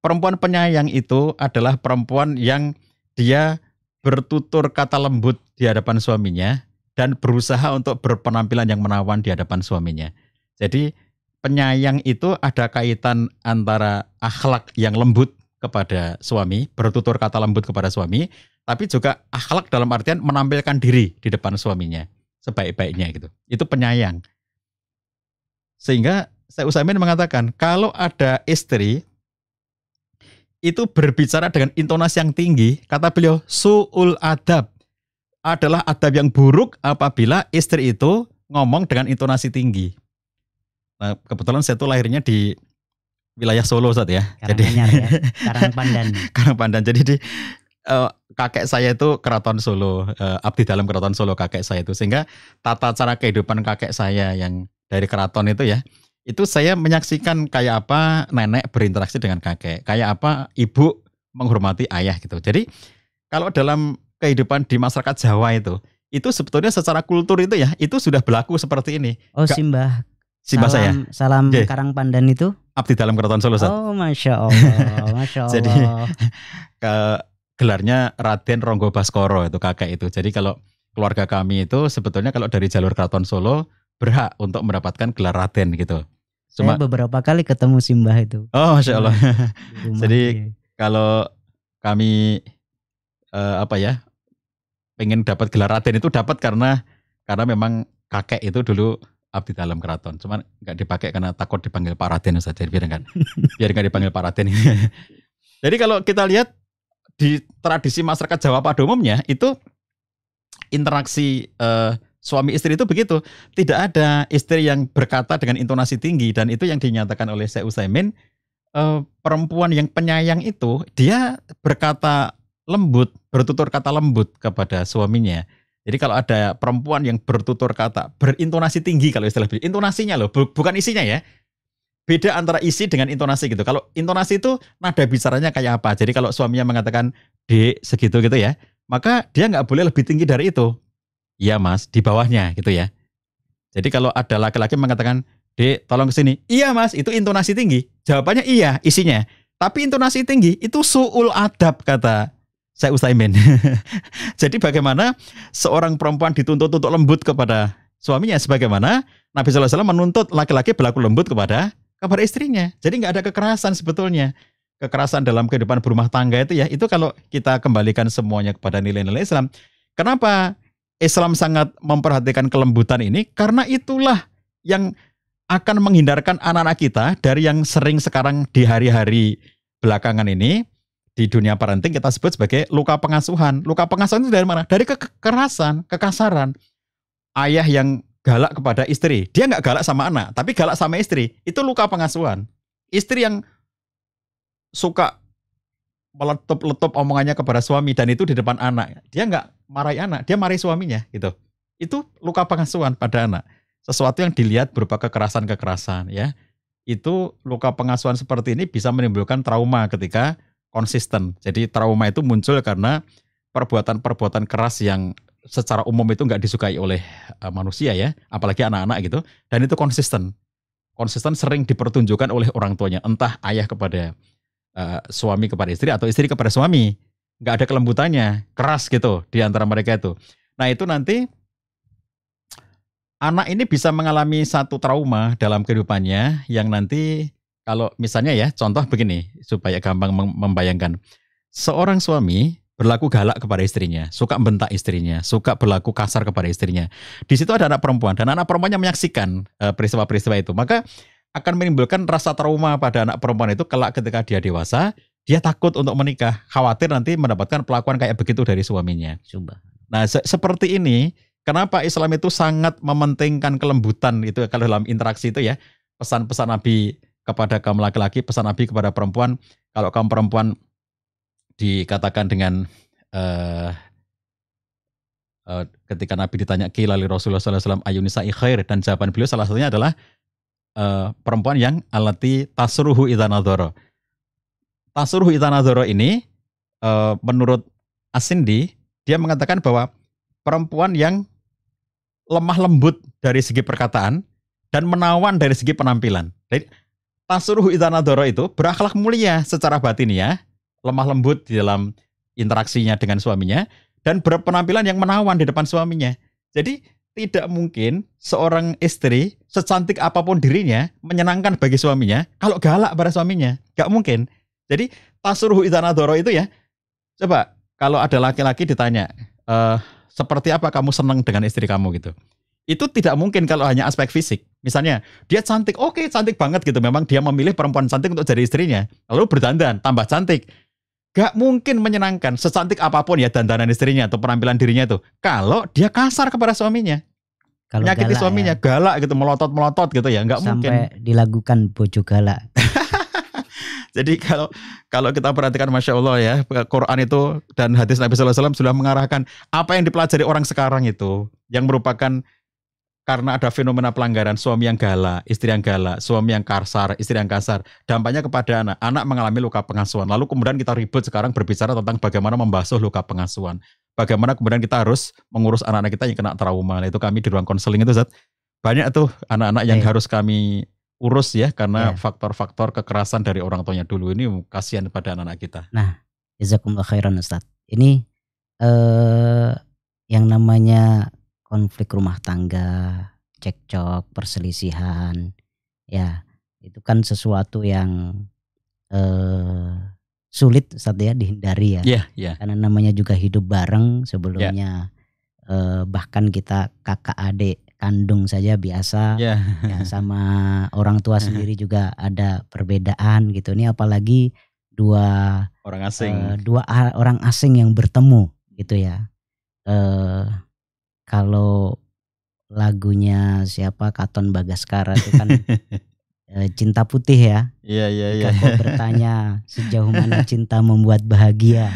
perempuan penyayang itu adalah perempuan yang dia bertutur kata lembut di hadapan suaminya dan berusaha untuk berpenampilan yang menawan di hadapan suaminya. Jadi penyayang itu ada kaitan antara akhlak yang lembut kepada suami, bertutur kata lembut kepada suami, tapi juga akhlak dalam artian menampilkan diri di depan suaminya sebaik-baiknya gitu. Itu penyayang. Sehingga saya Usamin mengatakan kalau ada istri itu berbicara dengan intonasi yang tinggi, kata beliau suul adab adalah adab yang buruk apabila istri itu ngomong dengan intonasi tinggi. Eh, kebetulan saya tuh lahirnya di wilayah Solo saat ya. Karang jadi, ya. Karangpandan. Pandan. Jadi di uh, kakek saya itu keraton Solo, uh, abdi dalam keraton Solo kakek saya itu. Sehingga tata cara kehidupan kakek saya yang dari keraton itu ya, itu saya menyaksikan kayak apa nenek berinteraksi dengan kakek, kayak apa ibu menghormati ayah gitu. Jadi kalau dalam kehidupan di masyarakat Jawa itu, itu sebetulnya secara kultur itu ya, itu sudah berlaku seperti ini. Oh, simbah Si salam, ya. Salam okay. Karang Pandan itu. Abdi dalam Keraton Solo. Sat. Oh, masya Allah, masya Allah. Jadi ke, gelarnya Raden Ronggo Baskoro itu kakek itu. Jadi kalau keluarga kami itu sebetulnya kalau dari jalur Keraton Solo berhak untuk mendapatkan gelar Raden gitu. Cuma Saya beberapa kali ketemu Simbah itu. Oh, masya Allah. Jadi kalau kami eh, apa ya pengen dapat gelar Raden itu dapat karena karena memang kakek itu dulu abdi dalam keraton. Cuman nggak dipakai karena takut dipanggil Pak Raden saja biar kan. biar nggak dipanggil Pak Raden. Jadi kalau kita lihat di tradisi masyarakat Jawa pada umumnya itu interaksi uh, suami istri itu begitu. Tidak ada istri yang berkata dengan intonasi tinggi dan itu yang dinyatakan oleh Syekh Usaimin eh, perempuan yang penyayang itu dia berkata lembut, bertutur kata lembut kepada suaminya jadi kalau ada perempuan yang bertutur kata, berintonasi tinggi kalau istilah intonasinya loh, bukan isinya ya. Beda antara isi dengan intonasi gitu. Kalau intonasi itu nada bicaranya kayak apa. Jadi kalau suaminya mengatakan D segitu gitu ya, maka dia nggak boleh lebih tinggi dari itu. Iya mas, di bawahnya gitu ya. Jadi kalau ada laki-laki mengatakan D tolong ke sini. iya mas, itu intonasi tinggi. Jawabannya iya, isinya. Tapi intonasi tinggi itu suul adab kata saya Ustaimin. Jadi bagaimana seorang perempuan dituntut untuk lembut kepada suaminya sebagaimana Nabi SAW menuntut laki-laki berlaku lembut kepada kepada istrinya. Jadi nggak ada kekerasan sebetulnya. Kekerasan dalam kehidupan berumah tangga itu ya itu kalau kita kembalikan semuanya kepada nilai-nilai Islam. Kenapa Islam sangat memperhatikan kelembutan ini? Karena itulah yang akan menghindarkan anak-anak kita dari yang sering sekarang di hari-hari belakangan ini di dunia parenting kita sebut sebagai luka pengasuhan. Luka pengasuhan itu dari mana? Dari kekerasan, kekasaran. Ayah yang galak kepada istri, dia nggak galak sama anak, tapi galak sama istri. Itu luka pengasuhan. Istri yang suka meletup-letup omongannya kepada suami dan itu di depan anak, dia nggak marahi anak, dia marahi suaminya gitu. Itu luka pengasuhan pada anak. Sesuatu yang dilihat berupa kekerasan-kekerasan ya. Itu luka pengasuhan seperti ini bisa menimbulkan trauma ketika konsisten. Jadi trauma itu muncul karena perbuatan-perbuatan keras yang secara umum itu nggak disukai oleh eh, manusia ya, apalagi anak-anak gitu. Dan itu konsisten. Konsisten sering dipertunjukkan oleh orang tuanya, entah ayah kepada uh, suami kepada istri atau istri kepada suami. Nggak ada kelembutannya, keras gitu di antara mereka itu. Nah itu nanti anak ini bisa mengalami satu trauma dalam kehidupannya yang nanti kalau misalnya ya contoh begini supaya gampang membayangkan seorang suami berlaku galak kepada istrinya, suka membentak istrinya, suka berlaku kasar kepada istrinya. Di situ ada anak perempuan dan anak perempuannya menyaksikan eh, peristiwa-peristiwa itu. Maka akan menimbulkan rasa trauma pada anak perempuan itu kelak ketika dia dewasa, dia takut untuk menikah, khawatir nanti mendapatkan perlakuan kayak begitu dari suaminya. Coba. Nah, se seperti ini, kenapa Islam itu sangat mementingkan kelembutan itu kalau dalam interaksi itu ya, pesan-pesan Nabi kepada kaum laki-laki, pesan Nabi kepada perempuan, kalau kaum perempuan dikatakan dengan uh, uh, ketika Nabi ditanya kilali Rasulullah SAW ayunisa ikhair dan jawaban beliau salah satunya adalah uh, perempuan yang alati tasruhu itanadoro. Tasruhu itanadoro ini uh, menurut Asindi dia mengatakan bahwa perempuan yang lemah lembut dari segi perkataan dan menawan dari segi penampilan. Jadi Tasuruh itanadoro itu berakhlak mulia secara batin ya, lemah lembut di dalam interaksinya dengan suaminya, dan berpenampilan yang menawan di depan suaminya. Jadi tidak mungkin seorang istri secantik apapun dirinya menyenangkan bagi suaminya kalau galak pada suaminya. Gak mungkin. Jadi tasuruh itanadoro itu ya, coba kalau ada laki-laki ditanya, e, seperti apa kamu senang dengan istri kamu gitu itu tidak mungkin kalau hanya aspek fisik. Misalnya dia cantik, oke okay, cantik banget gitu. Memang dia memilih perempuan cantik untuk jadi istrinya. Lalu berdandan, tambah cantik. Gak mungkin menyenangkan secantik apapun ya dandanan istrinya atau penampilan dirinya itu. Kalau dia kasar kepada suaminya. Kalau Nyakiti galak suaminya, ya. galak gitu, melotot-melotot gitu ya. Gak Sampai mungkin. Sampai dilakukan bojo galak. Jadi kalau kalau kita perhatikan masya Allah ya Quran itu dan hadis Nabi SAW sudah mengarahkan apa yang dipelajari orang sekarang itu yang merupakan karena ada fenomena pelanggaran suami yang galak, istri yang galak, suami yang kasar, istri yang kasar. Dampaknya kepada anak. Anak mengalami luka pengasuhan. Lalu kemudian kita ribut sekarang berbicara tentang bagaimana membasuh luka pengasuhan. Bagaimana kemudian kita harus mengurus anak-anak kita yang kena trauma. Nah, itu kami di ruang konseling itu Zat. Banyak tuh anak-anak yang yeah. harus kami urus ya karena iya. faktor-faktor yeah. kekerasan dari orang tuanya dulu ini kasihan pada anak-anak kita. Nah, jazakumullah khairan Ustaz. Ini eh yang namanya konflik rumah tangga, cekcok, perselisihan, ya itu kan sesuatu yang eh, sulit saat ya dihindari ya, yeah, yeah. karena namanya juga hidup bareng sebelumnya yeah. eh, bahkan kita kakak adik kandung saja biasa yeah. ya, ya sama orang tua sendiri juga ada perbedaan gitu Ini apalagi dua orang asing eh, dua orang asing yang bertemu gitu ya Eh, kalau lagunya siapa Katon Bagaskara itu kan eh, cinta putih ya. Iya iya iya. Kalau bertanya sejauh mana cinta membuat bahagia.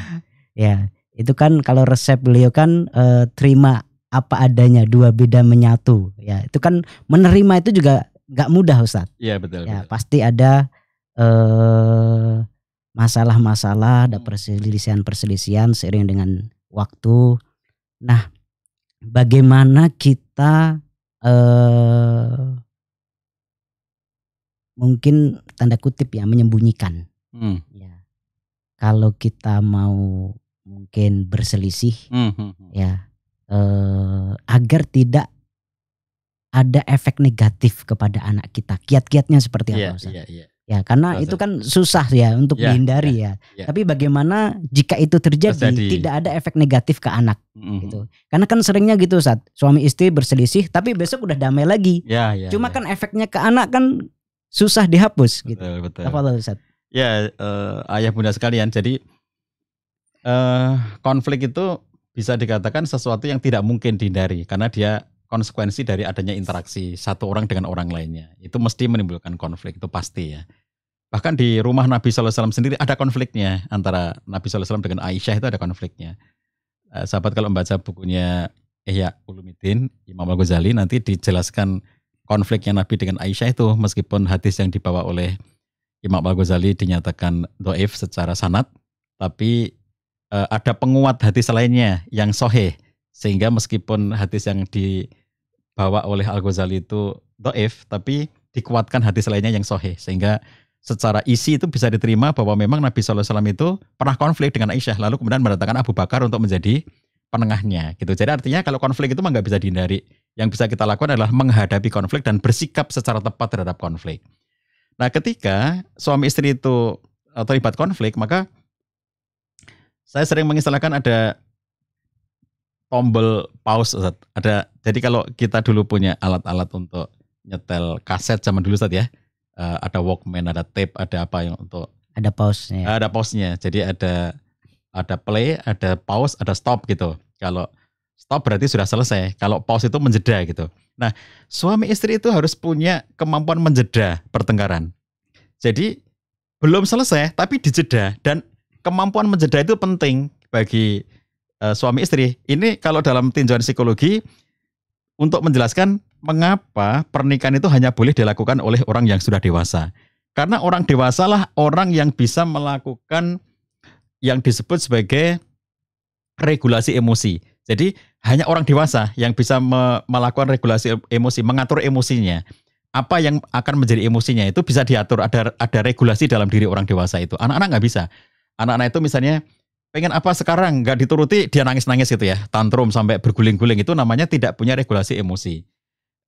Ya, itu kan kalau resep beliau kan e, terima apa adanya, dua beda menyatu. Ya, itu kan menerima itu juga nggak mudah, Ustaz. Iya betul. Ya, betul. pasti ada e, masalah-masalah, ada hmm. perselisihan-perselisihan seiring dengan waktu. Nah, bagaimana kita eh, mungkin tanda kutip ya menyembunyikan. Hmm. Ya. Kalau kita mau mungkin berselisih, hmm. hmm, hmm. ya eh, agar tidak ada efek negatif kepada anak kita. Kiat-kiatnya seperti apa? Iya, Ustaz? Yeah, yeah. Ya, karena Masa. itu kan susah ya untuk ya, dihindari ya. ya. ya. Tapi bagaimana jika itu terjadi, terjadi. tidak ada efek negatif ke anak mm-hmm. gitu. Karena kan seringnya gitu saat suami istri berselisih tapi besok udah damai lagi. Ya, ya, Cuma ya. kan efeknya ke anak kan susah dihapus betul, gitu. Betul. Apa Ustaz? Ya, uh, ayah bunda sekalian, jadi uh, konflik itu bisa dikatakan sesuatu yang tidak mungkin dihindari karena dia konsekuensi dari adanya interaksi satu orang dengan orang lainnya. Itu mesti menimbulkan konflik, itu pasti ya. Bahkan di rumah Nabi SAW sendiri ada konfliknya antara Nabi SAW dengan Aisyah itu ada konfliknya. Eh, sahabat kalau membaca bukunya Ihya Ulumitin Imam Al Ghazali nanti dijelaskan konfliknya Nabi dengan Aisyah itu meskipun hadis yang dibawa oleh Imam Al Ghazali dinyatakan doif secara sanat, tapi eh, ada penguat hadis lainnya yang soheh sehingga meskipun hadis yang di dibawa oleh Al Ghazali itu doif, tapi dikuatkan hati selainnya yang sohe sehingga secara isi itu bisa diterima bahwa memang Nabi Alaihi Wasallam itu pernah konflik dengan Aisyah lalu kemudian mendatangkan Abu Bakar untuk menjadi penengahnya gitu. Jadi artinya kalau konflik itu nggak bisa dihindari. Yang bisa kita lakukan adalah menghadapi konflik dan bersikap secara tepat terhadap konflik. Nah ketika suami istri itu eh, terlibat konflik maka saya sering mengistilahkan ada tombol pause Ustaz. Ada jadi kalau kita dulu punya alat-alat untuk nyetel kaset zaman dulu saat ya. Uh, ada Walkman, ada tape, ada apa yang untuk ada pause-nya. Eh, ada pause-nya. Jadi ada ada play, ada pause, ada stop gitu. Kalau stop berarti sudah selesai. Kalau pause itu menjeda gitu. Nah, suami istri itu harus punya kemampuan menjeda pertengkaran. Jadi belum selesai tapi dijeda dan kemampuan menjeda itu penting bagi Eh, suami istri. Ini kalau dalam tinjauan psikologi untuk menjelaskan mengapa pernikahan itu hanya boleh dilakukan oleh orang yang sudah dewasa. Karena orang dewasalah orang yang bisa melakukan yang disebut sebagai regulasi emosi. Jadi hanya orang dewasa yang bisa me melakukan regulasi emosi, mengatur emosinya. Apa yang akan menjadi emosinya itu bisa diatur. Ada ada regulasi dalam diri orang dewasa itu. Anak-anak nggak bisa. Anak-anak itu misalnya pengen apa sekarang nggak dituruti dia nangis-nangis gitu ya tantrum sampai berguling-guling itu namanya tidak punya regulasi emosi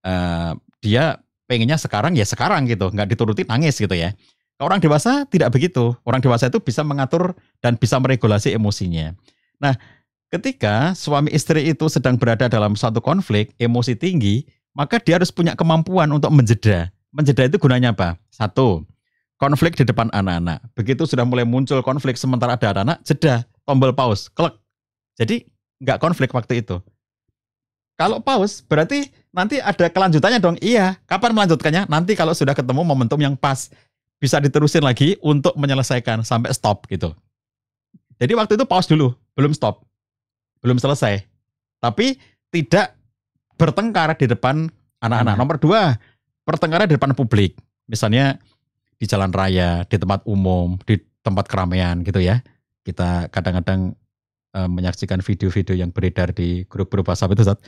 uh, dia pengennya sekarang ya sekarang gitu nggak dituruti nangis gitu ya orang dewasa tidak begitu orang dewasa itu bisa mengatur dan bisa meregulasi emosinya nah ketika suami istri itu sedang berada dalam satu konflik emosi tinggi maka dia harus punya kemampuan untuk menjeda menjeda itu gunanya apa satu konflik di depan anak-anak begitu sudah mulai muncul konflik sementara ada anak-anak jeda tombol pause, klik. Jadi nggak konflik waktu itu. Kalau pause berarti nanti ada kelanjutannya dong. Iya, kapan melanjutkannya? Nanti kalau sudah ketemu momentum yang pas bisa diterusin lagi untuk menyelesaikan sampai stop gitu. Jadi waktu itu pause dulu, belum stop. Belum selesai. Tapi tidak bertengkar di depan anak-anak. Hmm. Nomor dua, bertengkar di depan publik. Misalnya di jalan raya, di tempat umum, di tempat keramaian gitu ya kita kadang-kadang uh, menyaksikan video-video yang beredar di grup-grup WhatsApp itu saat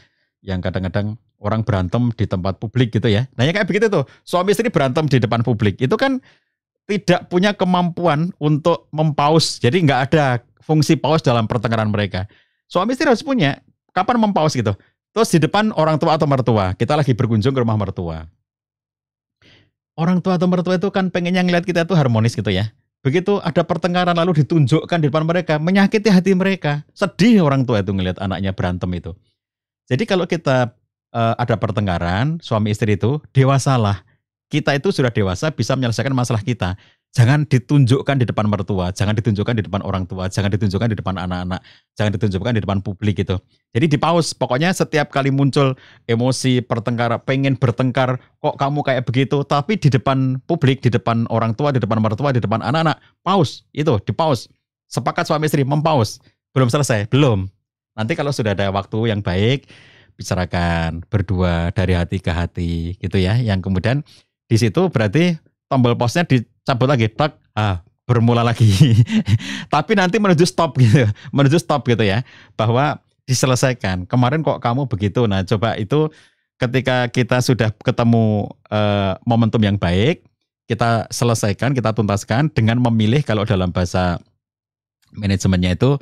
yang kadang-kadang orang berantem di tempat publik gitu ya. Nah, yang kayak begitu tuh, suami istri berantem di depan publik. Itu kan tidak punya kemampuan untuk mempaus. Jadi nggak ada fungsi paus dalam pertengkaran mereka. Suami istri harus punya kapan mempaus gitu. Terus di depan orang tua atau mertua, kita lagi berkunjung ke rumah mertua. Orang tua atau mertua itu kan pengennya ngeliat kita itu harmonis gitu ya Begitu ada pertengkaran lalu ditunjukkan di depan mereka, menyakiti hati mereka. Sedih orang tua itu ngelihat anaknya berantem itu. Jadi kalau kita uh, ada pertengkaran suami istri itu, dewasalah. Kita itu sudah dewasa bisa menyelesaikan masalah kita. Jangan ditunjukkan di depan mertua, jangan ditunjukkan di depan orang tua, jangan ditunjukkan di depan anak-anak, jangan ditunjukkan di depan publik gitu. Jadi di pause, pokoknya setiap kali muncul emosi pertengkar, pengen bertengkar, kok kamu kayak begitu, tapi di depan publik, di depan orang tua, di depan mertua, di depan anak-anak, pause, itu di pause. Sepakat suami istri mempause, belum selesai, belum. Nanti kalau sudah ada waktu yang baik, bicarakan berdua dari hati ke hati gitu ya. Yang kemudian di situ berarti tombol posnya di cabut lagi tak ah bermula lagi tapi nanti menuju stop gitu menuju stop gitu ya bahwa diselesaikan kemarin kok kamu begitu nah coba itu ketika kita sudah ketemu uh, momentum yang baik kita selesaikan kita tuntaskan dengan memilih kalau dalam bahasa manajemennya itu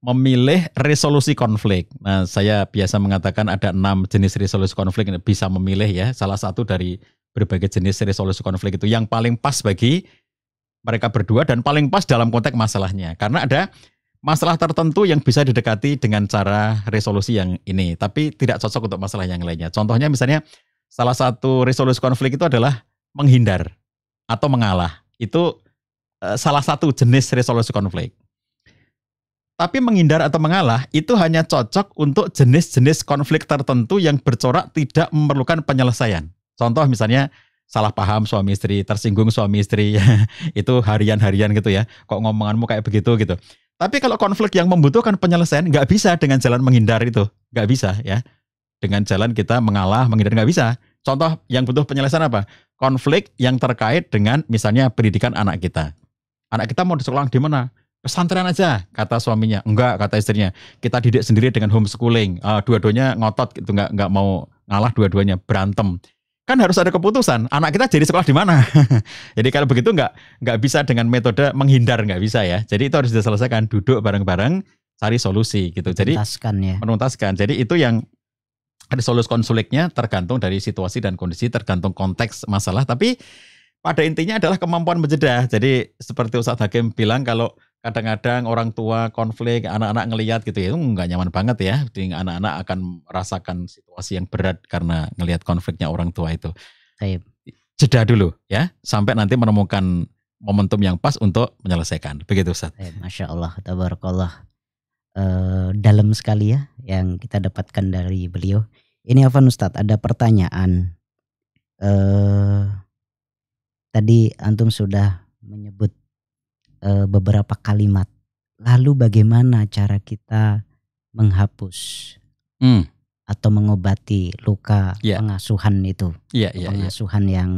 memilih resolusi konflik. Nah, saya biasa mengatakan ada enam jenis resolusi konflik yang bisa memilih ya. Salah satu dari berbagai jenis resolusi konflik itu yang paling pas bagi mereka berdua dan paling pas dalam konteks masalahnya. Karena ada masalah tertentu yang bisa didekati dengan cara resolusi yang ini, tapi tidak cocok untuk masalah yang lainnya. Contohnya misalnya salah satu resolusi konflik itu adalah menghindar atau mengalah. Itu eh, salah satu jenis resolusi konflik. Tapi menghindar atau mengalah itu hanya cocok untuk jenis-jenis konflik tertentu yang bercorak tidak memerlukan penyelesaian. Contoh misalnya salah paham suami istri, tersinggung suami istri, itu harian-harian gitu ya. Kok ngomonganmu kayak begitu gitu. Tapi kalau konflik yang membutuhkan penyelesaian nggak bisa dengan jalan menghindar itu, nggak bisa ya. Dengan jalan kita mengalah, menghindar nggak bisa. Contoh yang butuh penyelesaian apa? Konflik yang terkait dengan misalnya pendidikan anak kita. Anak kita mau disekolah di mana? pesantren aja kata suaminya enggak kata istrinya kita didik sendiri dengan homeschooling uh, dua-duanya ngotot gitu nggak nggak mau ngalah dua-duanya berantem kan harus ada keputusan anak kita jadi sekolah di mana jadi kalau begitu nggak nggak bisa dengan metode menghindar nggak bisa ya jadi itu harus diselesaikan duduk bareng-bareng cari solusi gitu jadi menuntaskan ya menuntaskan jadi itu yang ada solusi konfliknya tergantung dari situasi dan kondisi tergantung konteks masalah tapi pada intinya adalah kemampuan menjeda jadi seperti Ustadz Hakim bilang kalau kadang-kadang orang tua konflik anak-anak ngelihat gitu ya itu nggak nyaman banget ya anak-anak akan merasakan situasi yang berat karena ngelihat konfliknya orang tua itu Saib. jeda dulu ya sampai nanti menemukan momentum yang pas untuk menyelesaikan begitu Ustaz Saib, Masya Allah tabarakallah e, dalam sekali ya yang kita dapatkan dari beliau ini Afan Ustaz ada pertanyaan e, tadi Antum sudah menyebut e, beberapa kalimat. Lalu bagaimana cara kita menghapus hmm. atau mengobati luka yeah. pengasuhan itu, yeah, yeah, iya. pengasuhan yeah. yang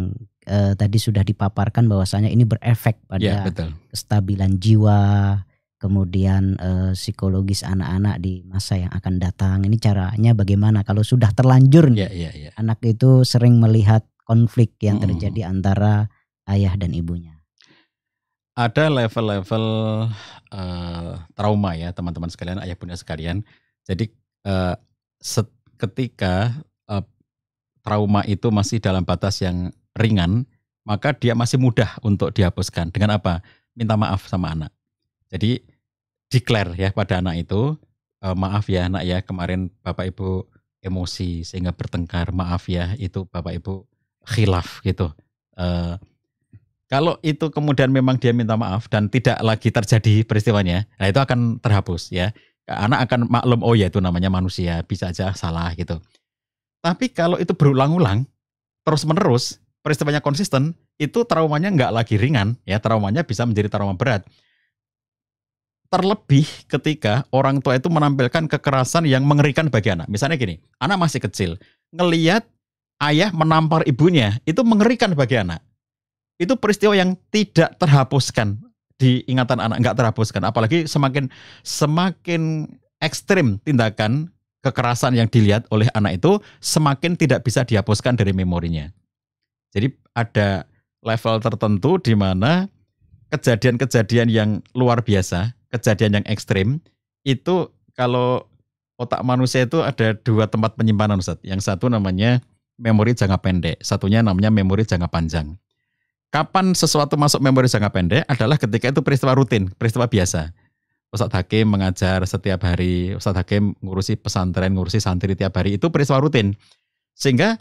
e, tadi sudah dipaparkan bahwasanya ini berefek pada yeah, betul. kestabilan jiwa, kemudian e, psikologis anak-anak di masa yang akan datang. Ini caranya bagaimana kalau sudah terlanjur yeah, yeah. Iya, iya. anak itu sering melihat konflik yang hmm. terjadi antara ayah dan ibunya ada level-level uh, trauma ya teman-teman sekalian, ayah bunda sekalian. Jadi uh, ketika uh, trauma itu masih dalam batas yang ringan, maka dia masih mudah untuk dihapuskan. Dengan apa? Minta maaf sama anak. Jadi declare ya pada anak itu, maaf ya anak ya kemarin bapak ibu emosi sehingga bertengkar, maaf ya itu bapak ibu khilaf gitu. Kalau itu kemudian memang dia minta maaf dan tidak lagi terjadi peristiwanya, nah itu akan terhapus ya. Anak akan maklum oh ya itu namanya manusia, bisa aja salah gitu. Tapi kalau itu berulang-ulang terus-menerus, peristiwanya konsisten, itu traumanya nggak lagi ringan ya, traumanya bisa menjadi trauma berat terlebih ketika orang tua itu menampilkan kekerasan yang mengerikan bagi anak. Misalnya gini, anak masih kecil, ngeliat ayah menampar ibunya, itu mengerikan bagi anak itu peristiwa yang tidak terhapuskan di ingatan anak nggak terhapuskan apalagi semakin semakin ekstrim tindakan kekerasan yang dilihat oleh anak itu semakin tidak bisa dihapuskan dari memorinya jadi ada level tertentu di mana kejadian-kejadian yang luar biasa kejadian yang ekstrim itu kalau otak manusia itu ada dua tempat penyimpanan Ustaz. Yang satu namanya memori jangka pendek, satunya namanya memori jangka panjang. Kapan sesuatu masuk memori jangka pendek adalah ketika itu peristiwa rutin, peristiwa biasa. Ustadz Hakim mengajar setiap hari, Ustadz Hakim ngurusi pesantren, ngurusi santri tiap hari, itu peristiwa rutin. Sehingga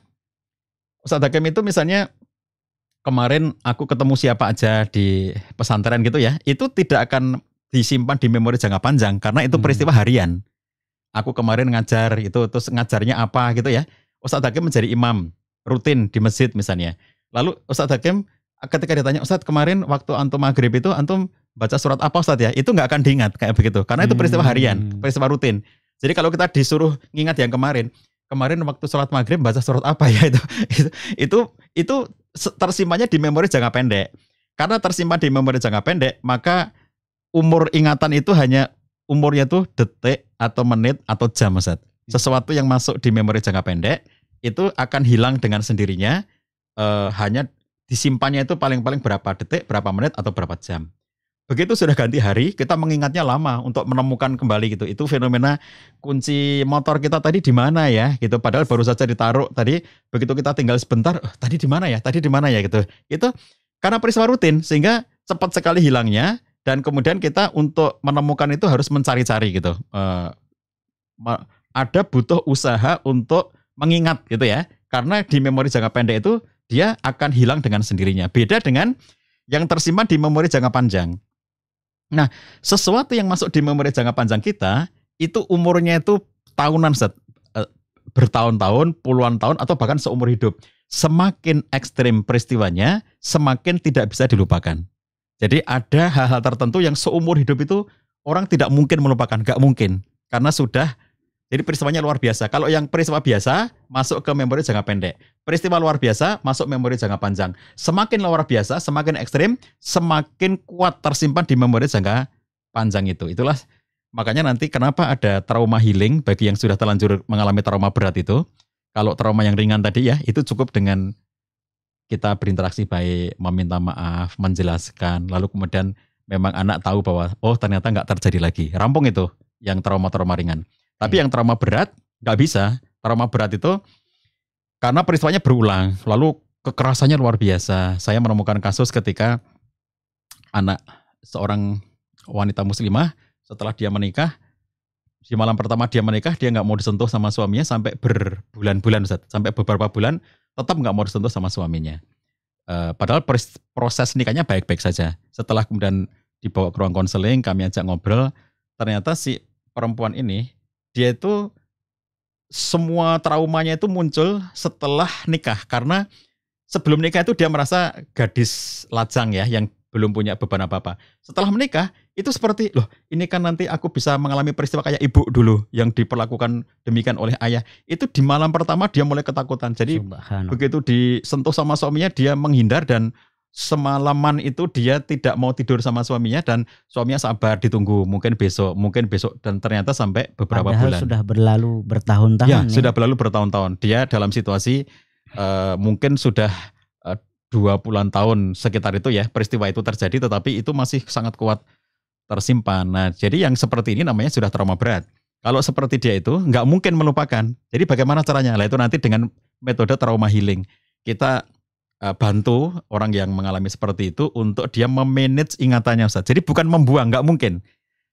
Ustadz Hakim itu misalnya kemarin aku ketemu siapa aja di pesantren gitu ya, itu tidak akan disimpan di memori jangka panjang karena itu hmm. peristiwa harian. Aku kemarin ngajar itu terus ngajarnya apa gitu ya. Ustadz Hakim menjadi imam rutin di masjid misalnya. Lalu Ustadz Hakim ketika ditanya Ustadz kemarin waktu antum maghrib itu antum baca surat apa Ustadz ya itu nggak akan diingat kayak begitu karena itu peristiwa harian hmm. peristiwa rutin jadi kalau kita disuruh ngingat yang kemarin kemarin waktu sholat maghrib baca surat apa ya itu itu itu, itu tersimpannya di memori jangka pendek karena tersimpan di memori jangka pendek maka umur ingatan itu hanya umurnya tuh detik atau menit atau jam Ustaz. Sesuatu yang masuk di memori jangka pendek itu akan hilang dengan sendirinya uh, hanya disimpannya itu paling-paling berapa detik, berapa menit, atau berapa jam. Begitu sudah ganti hari, kita mengingatnya lama untuk menemukan kembali gitu. Itu fenomena kunci motor kita tadi di mana ya gitu. Padahal baru saja ditaruh tadi, begitu kita tinggal sebentar, oh, tadi di mana ya, tadi di mana ya gitu. Itu karena peristiwa rutin sehingga cepat sekali hilangnya dan kemudian kita untuk menemukan itu harus mencari-cari gitu. Uh, ada butuh usaha untuk mengingat gitu ya. Karena di memori jangka pendek itu dia akan hilang dengan sendirinya. Beda dengan yang tersimpan di memori jangka panjang. Nah, sesuatu yang masuk di memori jangka panjang kita itu umurnya itu tahunan set eh, bertahun-tahun, puluhan tahun atau bahkan seumur hidup. Semakin ekstrim peristiwanya, semakin tidak bisa dilupakan. Jadi ada hal-hal tertentu yang seumur hidup itu orang tidak mungkin melupakan, nggak mungkin. Karena sudah jadi peristiwanya luar biasa. Kalau yang peristiwa biasa masuk ke memori jangka pendek. Peristiwa luar biasa masuk memori jangka panjang. Semakin luar biasa, semakin ekstrim, semakin kuat tersimpan di memori jangka panjang itu. Itulah makanya nanti kenapa ada trauma healing bagi yang sudah terlanjur mengalami trauma berat itu. Kalau trauma yang ringan tadi ya, itu cukup dengan kita berinteraksi baik, meminta maaf, menjelaskan, lalu kemudian memang anak tahu bahwa oh ternyata nggak terjadi lagi. Rampung itu yang trauma-trauma ringan. Tapi yang trauma berat nggak bisa. Trauma berat itu karena peristiwanya berulang, lalu kekerasannya luar biasa. Saya menemukan kasus ketika anak seorang wanita muslimah setelah dia menikah di malam pertama dia menikah dia nggak mau disentuh sama suaminya sampai berbulan-bulan sampai beberapa bulan tetap nggak mau disentuh sama suaminya uh, padahal proses nikahnya baik-baik saja setelah kemudian dibawa ke ruang konseling kami ajak ngobrol ternyata si perempuan ini dia itu semua traumanya itu muncul setelah nikah karena sebelum nikah itu dia merasa gadis lajang ya yang belum punya beban apa-apa. Setelah menikah itu seperti loh ini kan nanti aku bisa mengalami peristiwa kayak ibu dulu yang diperlakukan demikian oleh ayah. Itu di malam pertama dia mulai ketakutan. Jadi begitu disentuh sama suaminya dia menghindar dan semalaman itu dia tidak mau tidur sama suaminya dan suaminya sabar ditunggu mungkin besok mungkin besok dan ternyata sampai beberapa Padahal bulan sudah berlalu bertahun-tahun ya, ya sudah berlalu bertahun-tahun dia dalam situasi uh, mungkin sudah uh, dua tahun sekitar itu ya peristiwa itu terjadi tetapi itu masih sangat kuat tersimpan nah jadi yang seperti ini namanya sudah trauma berat kalau seperti dia itu nggak mungkin melupakan jadi bagaimana caranya lah itu nanti dengan metode trauma healing kita Eh, bantu orang yang mengalami seperti itu untuk dia memanage ingatannya Ustaz. Jadi bukan membuang, nggak mungkin.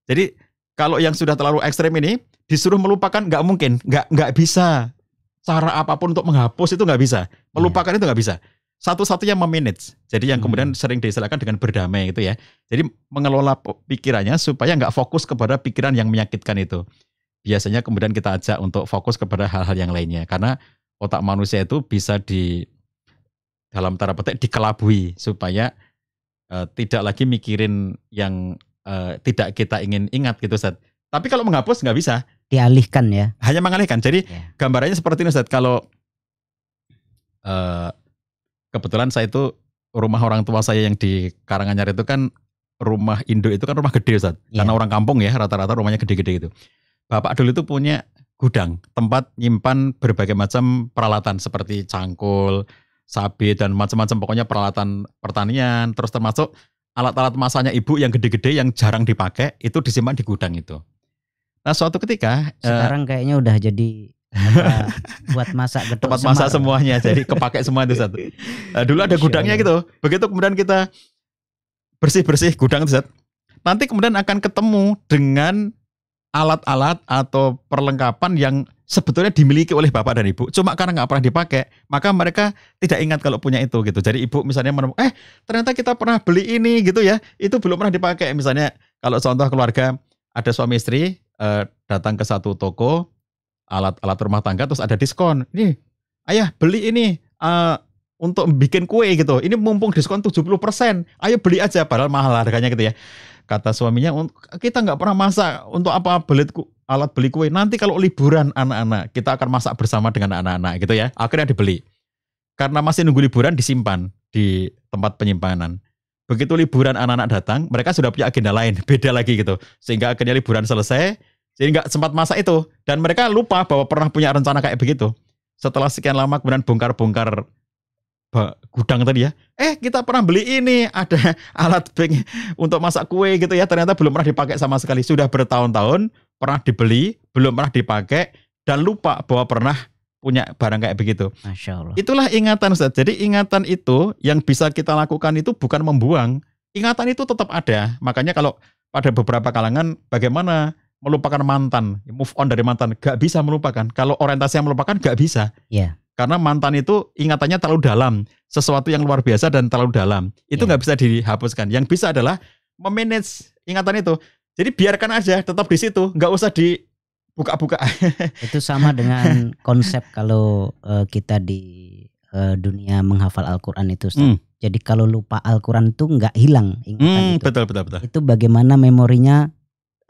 Jadi kalau yang sudah terlalu ekstrem ini disuruh melupakan nggak mungkin, nggak nggak bisa. Cara apapun untuk menghapus itu nggak bisa, melupakan hmm. itu nggak bisa. Satu-satunya memanage. Jadi yang hmm. kemudian sering diistilahkan dengan berdamai itu ya. Jadi mengelola pikirannya supaya nggak fokus kepada pikiran yang menyakitkan itu. Biasanya kemudian kita ajak untuk fokus kepada hal-hal yang lainnya karena otak manusia itu bisa di dalam tanda petik dikelabui supaya uh, tidak lagi mikirin yang uh, tidak kita ingin ingat gitu Ustaz. Tapi kalau menghapus nggak bisa. Dialihkan ya. Hanya mengalihkan. Jadi yeah. gambarannya seperti ini Ustaz. Kalau uh, kebetulan saya itu rumah orang tua saya yang di Karanganyar itu kan rumah Indo itu kan rumah gede Ustaz. Yeah. Karena orang kampung ya rata-rata rumahnya gede-gede gitu. Bapak dulu itu punya gudang, tempat nyimpan berbagai macam peralatan seperti cangkul, sabe dan macam-macam pokoknya peralatan pertanian terus termasuk alat-alat masanya ibu yang gede-gede yang jarang dipakai itu disimpan di gudang itu. Nah suatu ketika eh, sekarang uh, kayaknya udah jadi apa, buat masak getuk tempat masak semuanya jadi kepakai semua itu satu. Uh, eh, dulu ada gudangnya gitu. Begitu kemudian kita bersih-bersih gudang itu satu. Nanti kemudian akan ketemu dengan alat-alat atau perlengkapan yang sebetulnya dimiliki oleh bapak dan ibu, cuma karena nggak pernah dipakai, maka mereka tidak ingat kalau punya itu gitu. Jadi ibu misalnya menemukan, eh ternyata kita pernah beli ini gitu ya, itu belum pernah dipakai. Misalnya kalau contoh keluarga ada suami istri eh, datang ke satu toko alat-alat rumah tangga terus ada diskon. Nih, ayah beli ini eh, untuk bikin kue gitu. Ini mumpung diskon 70%. Ayo beli aja padahal mahal harganya gitu ya. Kata suaminya kita nggak pernah masak untuk apa beli alat beli kue. Nanti kalau liburan anak-anak, kita akan masak bersama dengan anak-anak gitu ya. Akhirnya dibeli. Karena masih nunggu liburan disimpan di tempat penyimpanan. Begitu liburan anak-anak datang, mereka sudah punya agenda lain, beda lagi gitu. Sehingga akhirnya liburan selesai, sehingga sempat masak itu. Dan mereka lupa bahwa pernah punya rencana kayak begitu. Setelah sekian lama kemudian bongkar-bongkar gudang tadi ya. Eh kita pernah beli ini ada alat bank untuk masak kue gitu ya. Ternyata belum pernah dipakai sama sekali. Sudah bertahun-tahun pernah dibeli, belum pernah dipakai, dan lupa bahwa pernah punya barang kayak begitu. Masya Allah. Itulah ingatan Ustaz. Jadi ingatan itu yang bisa kita lakukan itu bukan membuang. Ingatan itu tetap ada. Makanya kalau pada beberapa kalangan bagaimana melupakan mantan, ya, move on dari mantan, gak bisa melupakan. Kalau orientasi yang melupakan gak bisa. Iya. Yeah. Karena mantan itu ingatannya terlalu dalam, sesuatu yang luar biasa dan terlalu dalam. Itu nggak iya. yeah. bisa dihapuskan. Yang bisa adalah memanage ingatan itu. Jadi biarkan aja tetap di situ, nggak usah di buka-buka. Itu sama dengan konsep kalau uh, kita di uh, dunia menghafal Al-Qur'an itu. Hmm. Jadi kalau lupa Al-Qur'an itu nggak hilang ingatan hmm, itu. betul betul betul. Itu bagaimana memorinya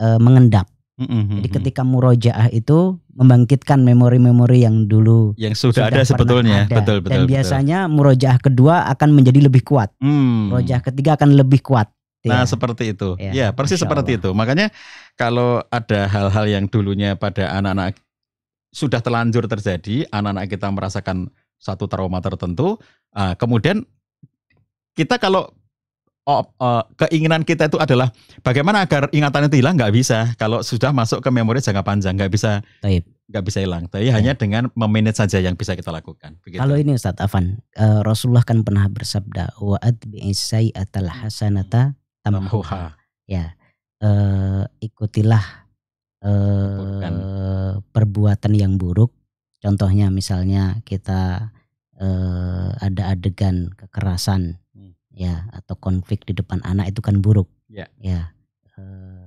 uh, mengendap. Mm-hmm. Jadi hmm. ketika murojaah itu membangkitkan memori-memori yang dulu yang sudah, sudah ada sebetulnya, ada. betul betul. Dan biasanya murojaah kedua akan menjadi lebih kuat, mm. murojaah ketiga akan lebih kuat. Nah, iya. seperti itu. Ya, ya persis seperti itu. Makanya kalau ada hal-hal yang dulunya pada anak-anak sudah terlanjur terjadi, anak-anak kita merasakan satu trauma tertentu, uh, kemudian kita kalau oh, uh, keinginan kita itu adalah bagaimana agar ingatan itu hilang nggak bisa. Kalau sudah masuk ke memori jangka panjang nggak bisa nggak bisa hilang. Tapi ya. hanya iya. dengan memanage saja yang bisa kita lakukan. Begitu. Kalau ini Ustadz Afan, uh, Rasulullah kan pernah bersabda, waat bi'isai atal hasanata tamhuha. Ya. Uh, ikutilah uh, perbuatan yang buruk. Contohnya misalnya kita uh, ada adegan kekerasan hmm. ya atau konflik di depan anak itu kan buruk. Ya. ya. Uh,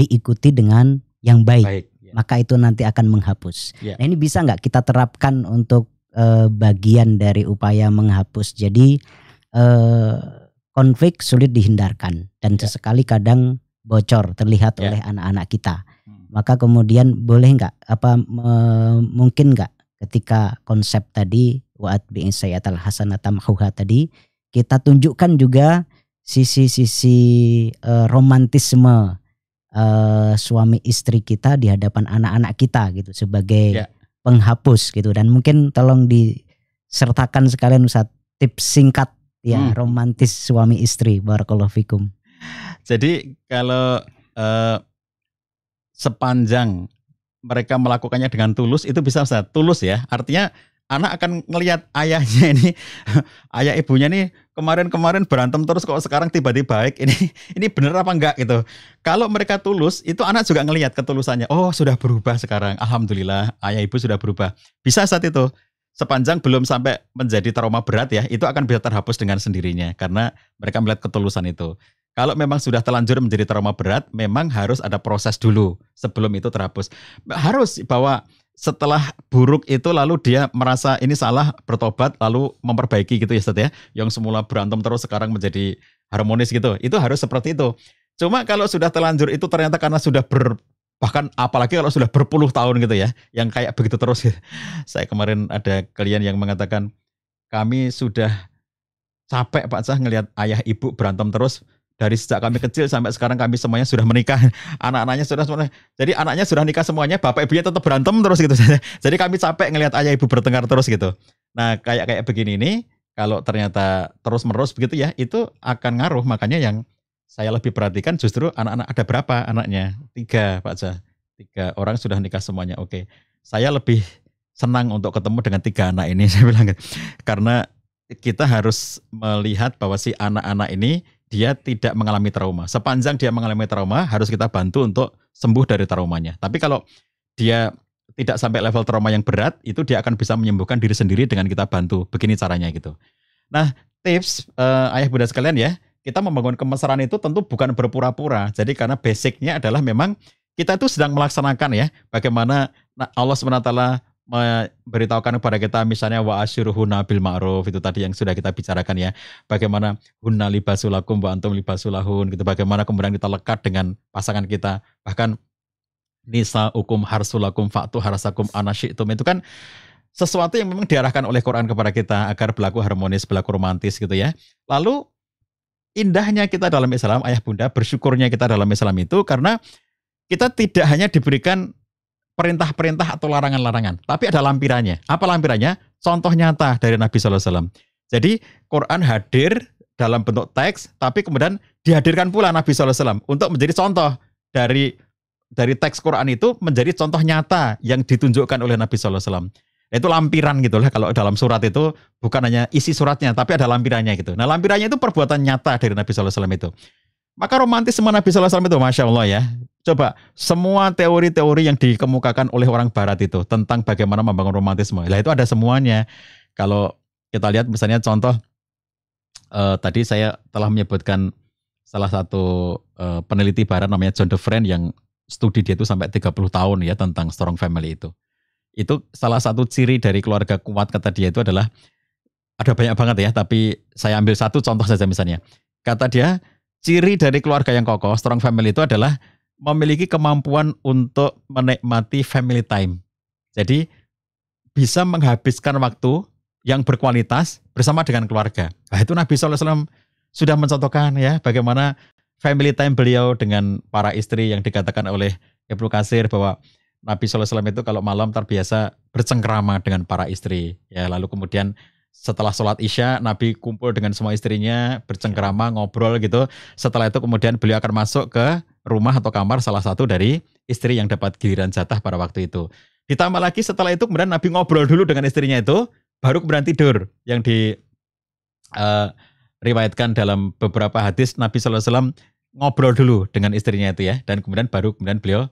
diikuti dengan yang baik. baik ya. Maka itu nanti akan menghapus. Ya. Nah, ini bisa nggak kita terapkan untuk uh, bagian dari upaya menghapus. Jadi uh, konflik sulit dihindarkan dan ya. sesekali kadang bocor terlihat yeah. oleh anak-anak kita. Hmm. Maka kemudian boleh nggak apa me, mungkin nggak ketika konsep tadi waat bi sayyatal hasanata mahuha tadi kita tunjukkan juga sisi-sisi uh, romantisme uh, suami istri kita di hadapan anak-anak kita gitu sebagai yeah. penghapus gitu dan mungkin tolong disertakan sekalian Ustaz tips singkat Ya, hmm. romantis suami istri. Barakallahu fikum. Jadi kalau uh, sepanjang mereka melakukannya dengan tulus itu bisa Ustaz. Tulus ya. Artinya anak akan ngelihat ayahnya ini ayah ibunya ini kemarin-kemarin berantem terus kok sekarang tiba-tiba baik ini ini bener apa enggak gitu kalau mereka tulus itu anak juga ngelihat ketulusannya oh sudah berubah sekarang alhamdulillah ayah ibu sudah berubah bisa saat itu sepanjang belum sampai menjadi trauma berat ya, itu akan bisa terhapus dengan sendirinya karena mereka melihat ketulusan itu. Kalau memang sudah terlanjur menjadi trauma berat, memang harus ada proses dulu sebelum itu terhapus. Harus bahwa setelah buruk itu lalu dia merasa ini salah bertobat lalu memperbaiki gitu ya Ustaz ya. Yang semula berantem terus sekarang menjadi harmonis gitu. Itu harus seperti itu. Cuma kalau sudah terlanjur itu ternyata karena sudah ber, bahkan apalagi kalau sudah berpuluh tahun gitu ya, yang kayak begitu terus. ya. Saya kemarin ada kalian yang mengatakan kami sudah capek Pak Cah ngelihat ayah ibu berantem terus dari sejak kami kecil sampai sekarang kami semuanya sudah menikah anak-anaknya sudah semuanya jadi anaknya sudah nikah semuanya bapak ibunya tetap berantem terus gitu jadi kami capek ngelihat ayah ibu bertengkar terus gitu nah kayak kayak begini ini kalau ternyata terus menerus begitu ya itu akan ngaruh makanya yang saya lebih perhatikan justru anak-anak ada berapa anaknya tiga Pak Zah. tiga orang sudah nikah semuanya oke saya lebih senang untuk ketemu dengan tiga anak ini saya bilang karena kita harus melihat bahwa si anak-anak ini dia tidak mengalami trauma sepanjang dia mengalami trauma harus kita bantu untuk sembuh dari traumanya tapi kalau dia tidak sampai level trauma yang berat itu dia akan bisa menyembuhkan diri sendiri dengan kita bantu begini caranya gitu nah tips uh, ayah bunda sekalian ya kita membangun kemesraan itu tentu bukan berpura-pura. Jadi karena basicnya adalah memang kita itu sedang melaksanakan ya bagaimana Allah SWT memberitahukan kepada kita misalnya wa asyiruhuna bil ma'ruf itu tadi yang sudah kita bicarakan ya bagaimana hunna libasulakum wa antum libasulahun gitu bagaimana kemudian kita lekat dengan pasangan kita bahkan nisa ukum harsulakum faktu harasakum anasyitum itu kan sesuatu yang memang diarahkan oleh Quran kepada kita agar berlaku harmonis, berlaku romantis gitu ya. Lalu indahnya kita dalam Islam, ayah bunda, bersyukurnya kita dalam Islam itu karena kita tidak hanya diberikan perintah-perintah atau larangan-larangan, tapi ada lampirannya. Apa lampirannya? Contoh nyata dari Nabi SAW. Jadi Quran hadir dalam bentuk teks, tapi kemudian dihadirkan pula Nabi SAW untuk menjadi contoh dari dari teks Quran itu menjadi contoh nyata yang ditunjukkan oleh Nabi SAW itu lampiran gitu lah kalau dalam surat itu bukan hanya isi suratnya tapi ada lampirannya gitu. Nah lampirannya itu perbuatan nyata dari Nabi SAW itu. Maka romantis semua Nabi SAW itu Masya Allah ya. Coba semua teori-teori yang dikemukakan oleh orang barat itu tentang bagaimana membangun romantisme. Lah itu ada semuanya. Kalau kita lihat misalnya contoh eh, tadi saya telah menyebutkan salah satu eh, peneliti barat namanya John DeFran yang studi dia itu sampai 30 tahun ya tentang strong family itu. Itu salah satu ciri dari keluarga kuat kata dia itu adalah ada banyak banget ya, tapi saya ambil satu contoh saja misalnya. Kata dia, ciri dari keluarga yang kokoh, strong family itu adalah memiliki kemampuan untuk menikmati family time. Jadi bisa menghabiskan waktu yang berkualitas bersama dengan keluarga. Nah, itu Nabi SAW sudah mencontohkan ya bagaimana family time beliau dengan para istri yang dikatakan oleh Ibnu Kasir bahwa Nabi SAW itu kalau malam terbiasa bercengkrama dengan para istri. Ya, lalu kemudian setelah sholat isya Nabi kumpul dengan semua istrinya bercengkrama ngobrol gitu setelah itu kemudian beliau akan masuk ke rumah atau kamar salah satu dari istri yang dapat giliran jatah pada waktu itu ditambah lagi setelah itu kemudian Nabi ngobrol dulu dengan istrinya itu baru kemudian tidur yang di uh, riwayatkan dalam beberapa hadis Nabi saw ngobrol dulu dengan istrinya itu ya dan kemudian baru kemudian beliau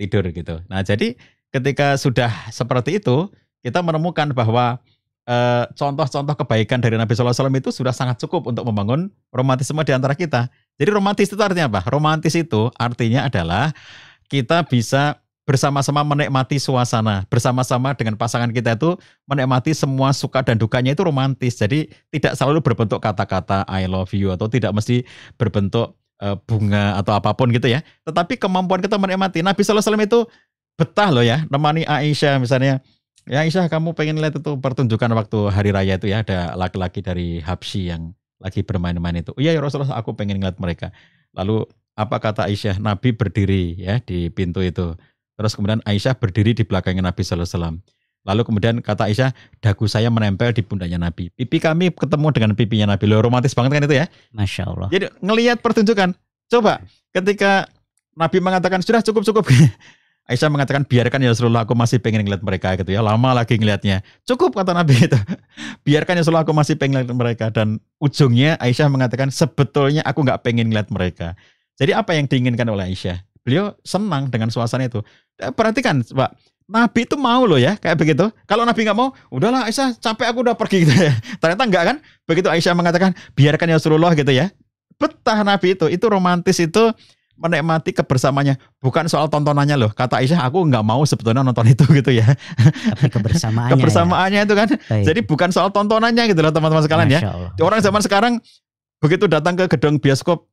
tidur gitu. Nah, jadi ketika sudah seperti itu, kita menemukan bahwa contoh eh, contoh-contoh kebaikan dari Nabi Sallallahu Alaihi Wasallam itu sudah sangat cukup untuk membangun romantisme di antara kita. Jadi romantis itu artinya apa? Romantis itu artinya adalah kita bisa bersama-sama menikmati suasana, bersama-sama dengan pasangan kita itu menikmati semua suka dan dukanya itu romantis. Jadi tidak selalu berbentuk kata-kata I love you atau tidak mesti berbentuk Eh, bunga atau apapun gitu ya. Tetapi kemampuan kita menikmati. Nabi SAW itu betah loh ya, nemani Aisyah misalnya. Ya Aisyah kamu pengen lihat itu pertunjukan waktu hari raya itu ya, ada laki-laki dari Habsyi yang lagi bermain-main itu. Iya ya Rasulullah aku pengen lihat mereka. Lalu apa kata Aisyah? Nabi berdiri ya di pintu itu. Terus kemudian Aisyah berdiri di belakangnya Nabi SAW. Lalu kemudian kata Aisyah, dagu saya menempel di pundaknya Nabi. Pipi kami ketemu dengan pipinya Nabi. Loh, romantis banget kan itu ya? Masya Allah. Jadi ngelihat pertunjukan. Coba ketika Nabi mengatakan sudah cukup cukup. Aisyah mengatakan biarkan ya Rasulullah aku masih pengen ngeliat mereka gitu ya. Lama lagi ngelihatnya. Cukup kata Nabi itu. Biarkan ya Rasulullah aku masih pengen ngeliat mereka. Dan ujungnya Aisyah mengatakan sebetulnya aku nggak pengen ngeliat mereka. Jadi apa yang diinginkan oleh Aisyah? Beliau senang dengan suasana itu. Eh, perhatikan, Pak Nabi itu mau loh ya kayak begitu. Kalau Nabi nggak mau, udahlah Aisyah capek aku udah pergi gitu ya. Ternyata enggak kan? Begitu Aisyah mengatakan biarkan ya Rasulullah gitu ya. Betah Nabi itu, itu romantis itu menikmati kebersamanya bukan soal tontonannya loh kata Aisyah aku nggak mau sebetulnya nonton itu gitu ya tapi kebersamaannya ya. kebersamaannya ya. itu kan Baik. jadi bukan soal tontonannya gitu loh teman-teman sekalian ya orang zaman sekarang begitu datang ke gedung bioskop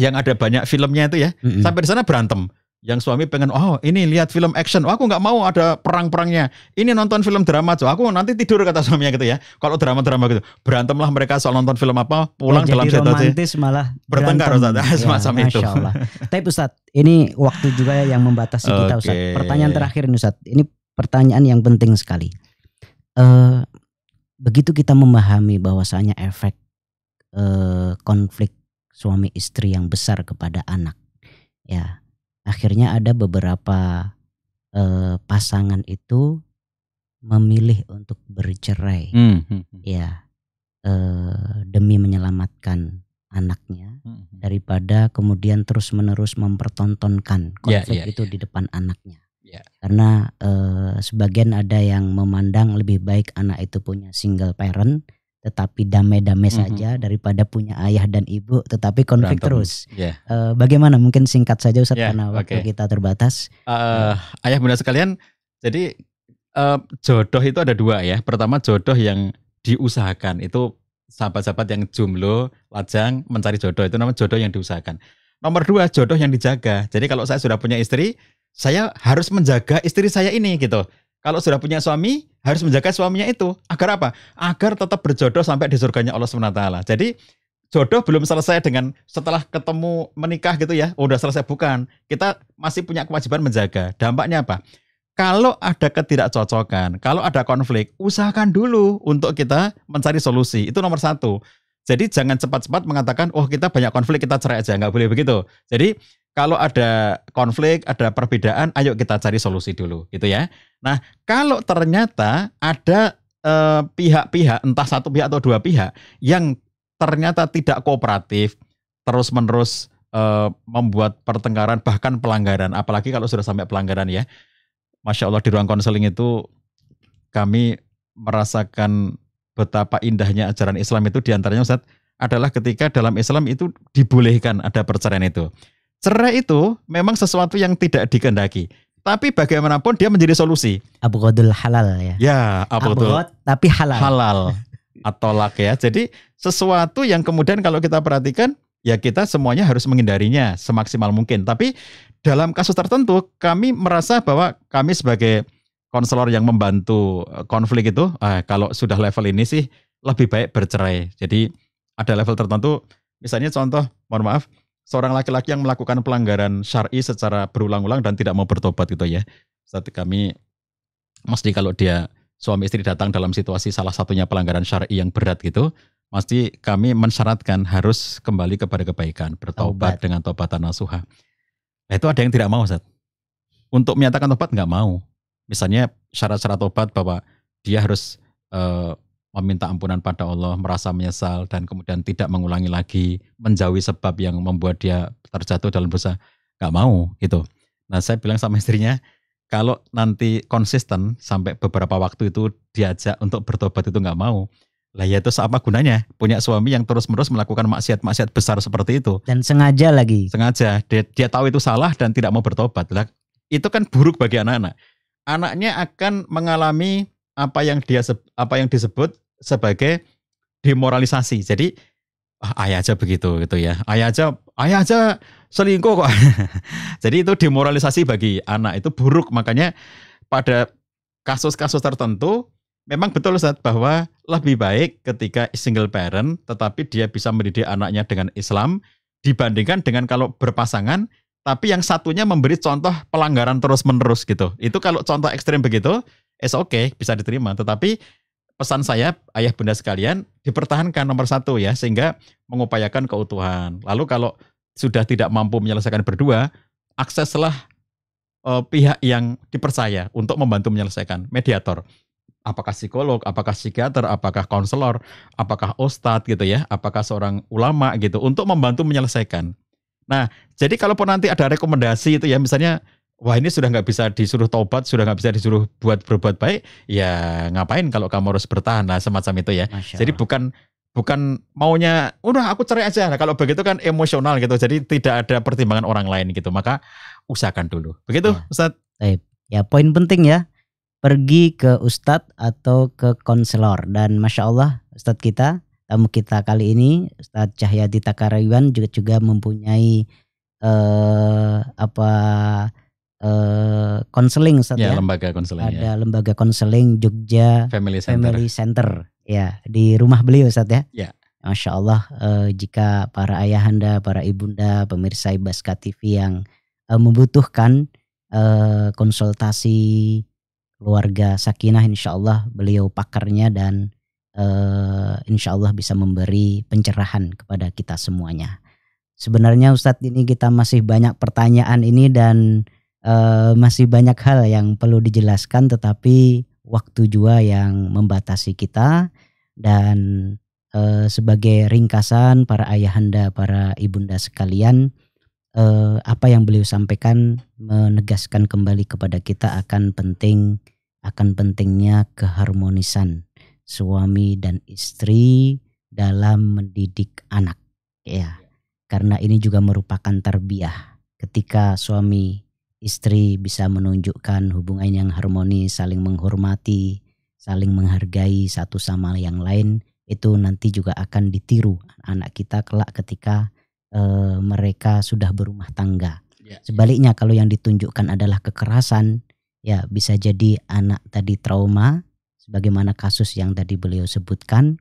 yang ada banyak filmnya itu ya mm -hmm. sampai di sana berantem yang suami pengen oh ini lihat film action oh, aku nggak mau ada perang-perangnya ini nonton film drama aja aku nanti tidur kata suaminya gitu ya kalau drama-drama gitu berantemlah mereka soal nonton film apa pulang oh, dalam jadi romantis malah bertengkar Ustaz ya, semacam itu tapi Ustaz ini waktu juga yang membatasi okay. kita Ustaz pertanyaan terakhir ini Ustaz ini pertanyaan yang penting sekali uh, begitu kita memahami bahwasanya efek uh, konflik suami istri yang besar kepada anak ya akhirnya ada beberapa uh, pasangan itu memilih untuk bercerai hmm. ya uh, demi menyelamatkan anaknya hmm. hmm. daripada kemudian terus menerus mempertontonkan ya, konflik yeah, yeah, itu yeah. di depan anaknya yeah. karena uh, sebagian ada yang memandang lebih baik anak itu punya single parent tetapi damai-damai mm -hmm. saja daripada punya ayah dan ibu tetapi konflik Berantem. terus. Yeah. Iya. Uh, bagaimana mungkin singkat saja Ustaz yeah, karena waktu kita terbatas. Uh, uh, ayah bunda sekalian, jadi uh, jodoh itu ada dua ya. Pertama jodoh yang diusahakan itu sahabat-sahabat yang jumlo, lajang mencari jodoh itu namanya jodoh yang diusahakan. Nomor dua jodoh yang dijaga. Jadi kalau saya sudah punya istri, saya harus menjaga istri saya ini gitu. Kalau sudah punya suami, harus menjaga suaminya itu. Agar apa? Agar tetap berjodoh sampai di surganya Allah SWT. Jadi jodoh belum selesai dengan setelah ketemu menikah gitu ya, oh, udah selesai bukan. Kita masih punya kewajiban menjaga. Dampaknya apa? Kalau ada ketidakcocokan, kalau ada konflik, usahakan dulu untuk kita mencari solusi. Itu nomor satu. Jadi jangan cepat-cepat mengatakan, oh kita banyak konflik, kita cerai aja. Nggak boleh begitu. Jadi kalau ada konflik, ada perbedaan, ayo kita cari solusi dulu, gitu ya. Nah, kalau ternyata ada pihak eh, pihak-pihak, entah satu pihak atau dua pihak, yang ternyata tidak kooperatif, terus-menerus eh, membuat pertengkaran, bahkan pelanggaran, apalagi kalau sudah sampai pelanggaran ya. Masya Allah di ruang konseling itu kami merasakan betapa indahnya ajaran Islam itu diantaranya Ustaz adalah ketika dalam Islam itu dibolehkan ada perceraian itu. Cerai itu memang sesuatu yang tidak dikehendaki. Tapi bagaimanapun dia menjadi solusi. Abgodul halal ya. Ya, abgod tapi halal. Halal atau lak ya. Jadi sesuatu yang kemudian kalau kita perhatikan ya kita semuanya harus menghindarinya semaksimal mungkin. Tapi dalam kasus tertentu kami merasa bahwa kami sebagai konselor yang membantu eh, konflik itu, eh, kalau sudah level ini sih lebih baik bercerai. Jadi ada level tertentu, misalnya contoh, mohon maaf, seorang laki-laki yang melakukan pelanggaran syari secara berulang-ulang dan tidak mau bertobat gitu ya. Saat kami mesti kalau dia suami istri datang dalam situasi salah satunya pelanggaran syari yang berat gitu, mesti kami mensyaratkan harus kembali kepada kebaikan, bertobat Taubat. dengan tobatan nasuha. Nah, itu ada yang tidak mau, Zat. Untuk menyatakan tobat nggak mau. Misalnya syarat-syarat tobat bahwa dia harus uh, meminta ampunan pada Allah, merasa menyesal dan kemudian tidak mengulangi lagi, menjauhi sebab yang membuat dia terjatuh dalam dosa, nggak mau gitu. Nah saya bilang sama istrinya, kalau nanti konsisten sampai beberapa waktu itu diajak untuk bertobat itu nggak mau, lah ya itu apa gunanya punya suami yang terus-menerus melakukan maksiat-maksiat besar seperti itu. Dan sengaja lagi. Sengaja. Dia, dia tahu itu salah dan tidak mau bertobat. Lah, itu kan buruk bagi anak-anak. Anaknya akan mengalami apa yang dia apa yang disebut sebagai demoralisasi. Jadi ah, ayah aja begitu gitu ya. Ayah aja ayah aja selingkuh kok. Jadi itu demoralisasi bagi anak itu buruk makanya pada kasus-kasus tertentu memang betul Ustaz bahwa lebih baik ketika single parent tetapi dia bisa mendidik anaknya dengan Islam dibandingkan dengan kalau berpasangan tapi yang satunya memberi contoh pelanggaran terus-menerus gitu. Itu kalau contoh ekstrim begitu, it's okay, bisa diterima. Tetapi pesan saya ayah bunda sekalian dipertahankan nomor satu ya sehingga mengupayakan keutuhan. Lalu kalau sudah tidak mampu menyelesaikan berdua, akseslah uh, pihak yang dipercaya untuk membantu menyelesaikan mediator. Apakah psikolog, apakah psikiater, apakah konselor, apakah ustadz gitu ya, apakah seorang ulama gitu untuk membantu menyelesaikan. Nah, jadi kalaupun nanti ada rekomendasi itu ya misalnya wah ini sudah nggak bisa disuruh taubat sudah nggak bisa disuruh buat berbuat baik, ya ngapain kalau kamu harus bertahan nah semacam itu ya. Jadi bukan bukan maunya udah aku cerai aja. Nah, kalau begitu kan emosional gitu. Jadi tidak ada pertimbangan orang lain gitu. Maka usahakan dulu. Begitu ya. Ustaz. Baik. Ya, poin penting ya. Pergi ke Ustadz atau ke konselor dan masya Allah Ustadz kita tamu kita kali ini Ustadz Cahyadi Takarayuan juga juga mempunyai eh, apa konseling eh, uh, ya, ya lembaga konseling ada ya. lembaga konseling Jogja Family Center. Family Center ya di rumah beliau saat ya. ya Masya Allah uh, jika para ayahanda para ibunda pemirsa Ibaska TV yang uh, membutuhkan uh, konsultasi keluarga Sakinah Insya Allah beliau pakarnya dan uh, Insya Allah bisa memberi pencerahan kepada kita semuanya sebenarnya Ustadz ini kita masih banyak pertanyaan ini dan uh, masih banyak hal yang perlu dijelaskan tetapi waktu jua yang membatasi kita dan uh, sebagai ringkasan para ayahanda para ibunda sekalian uh, apa yang beliau sampaikan menegaskan kembali kepada kita akan penting akan pentingnya keharmonisan suami dan istri dalam mendidik anak ya karena ini juga merupakan terbiah ketika suami istri bisa menunjukkan hubungan yang harmoni, saling menghormati, saling menghargai satu sama yang lain, itu nanti juga akan ditiru anak kita kelak ketika e, mereka sudah berumah tangga. Ya, ya. Sebaliknya kalau yang ditunjukkan adalah kekerasan, ya bisa jadi anak tadi trauma, sebagaimana kasus yang tadi beliau sebutkan.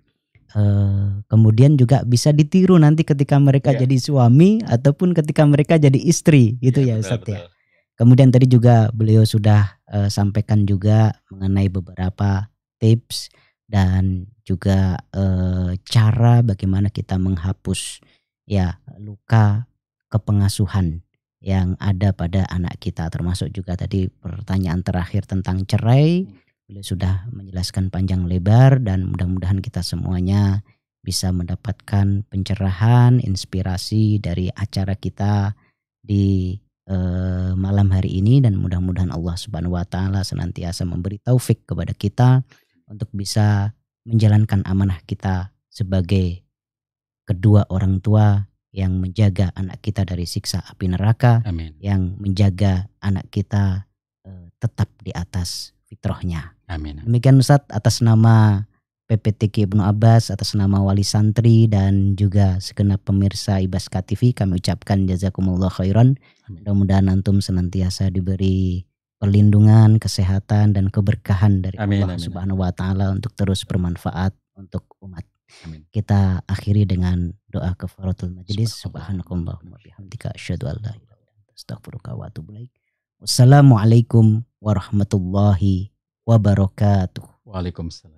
Uh, kemudian juga bisa ditiru nanti ketika mereka yeah. jadi suami ataupun ketika mereka jadi istri, gitu ya, ya Ustaz ya. Betul. Kemudian tadi juga beliau sudah uh, sampaikan juga mengenai beberapa tips dan juga uh, cara bagaimana kita menghapus ya luka kepengasuhan yang ada pada anak kita termasuk juga tadi pertanyaan terakhir tentang cerai beliau sudah menjelaskan panjang lebar dan mudah-mudahan kita semuanya bisa mendapatkan pencerahan, inspirasi dari acara kita di Eh, malam hari ini dan mudah-mudahan Allah Subhanahu wa taala senantiasa memberi taufik kepada kita untuk bisa menjalankan amanah kita sebagai kedua orang tua yang menjaga anak kita dari siksa api neraka, Amin. yang menjaga anak kita uh, tetap di atas fitrahnya. Amin. Demikian Ustaz atas nama PPTK Ibnu Abbas atas nama wali santri dan juga segenap pemirsa Ibaska TV kami ucapkan jazakumullah khairan. Mudah-mudahan antum senantiasa diberi perlindungan, kesehatan dan keberkahan dari amin, Allah amin, Subhanahu wa taala untuk terus bermanfaat untuk umat. Amin. Kita akhiri dengan doa kafaratul majlis. Subhanakallahumma bihamdika asyhadu an la ilaha wa atubu Wassalamualaikum warahmatullahi wabarakatuh. Waalaikumsalam.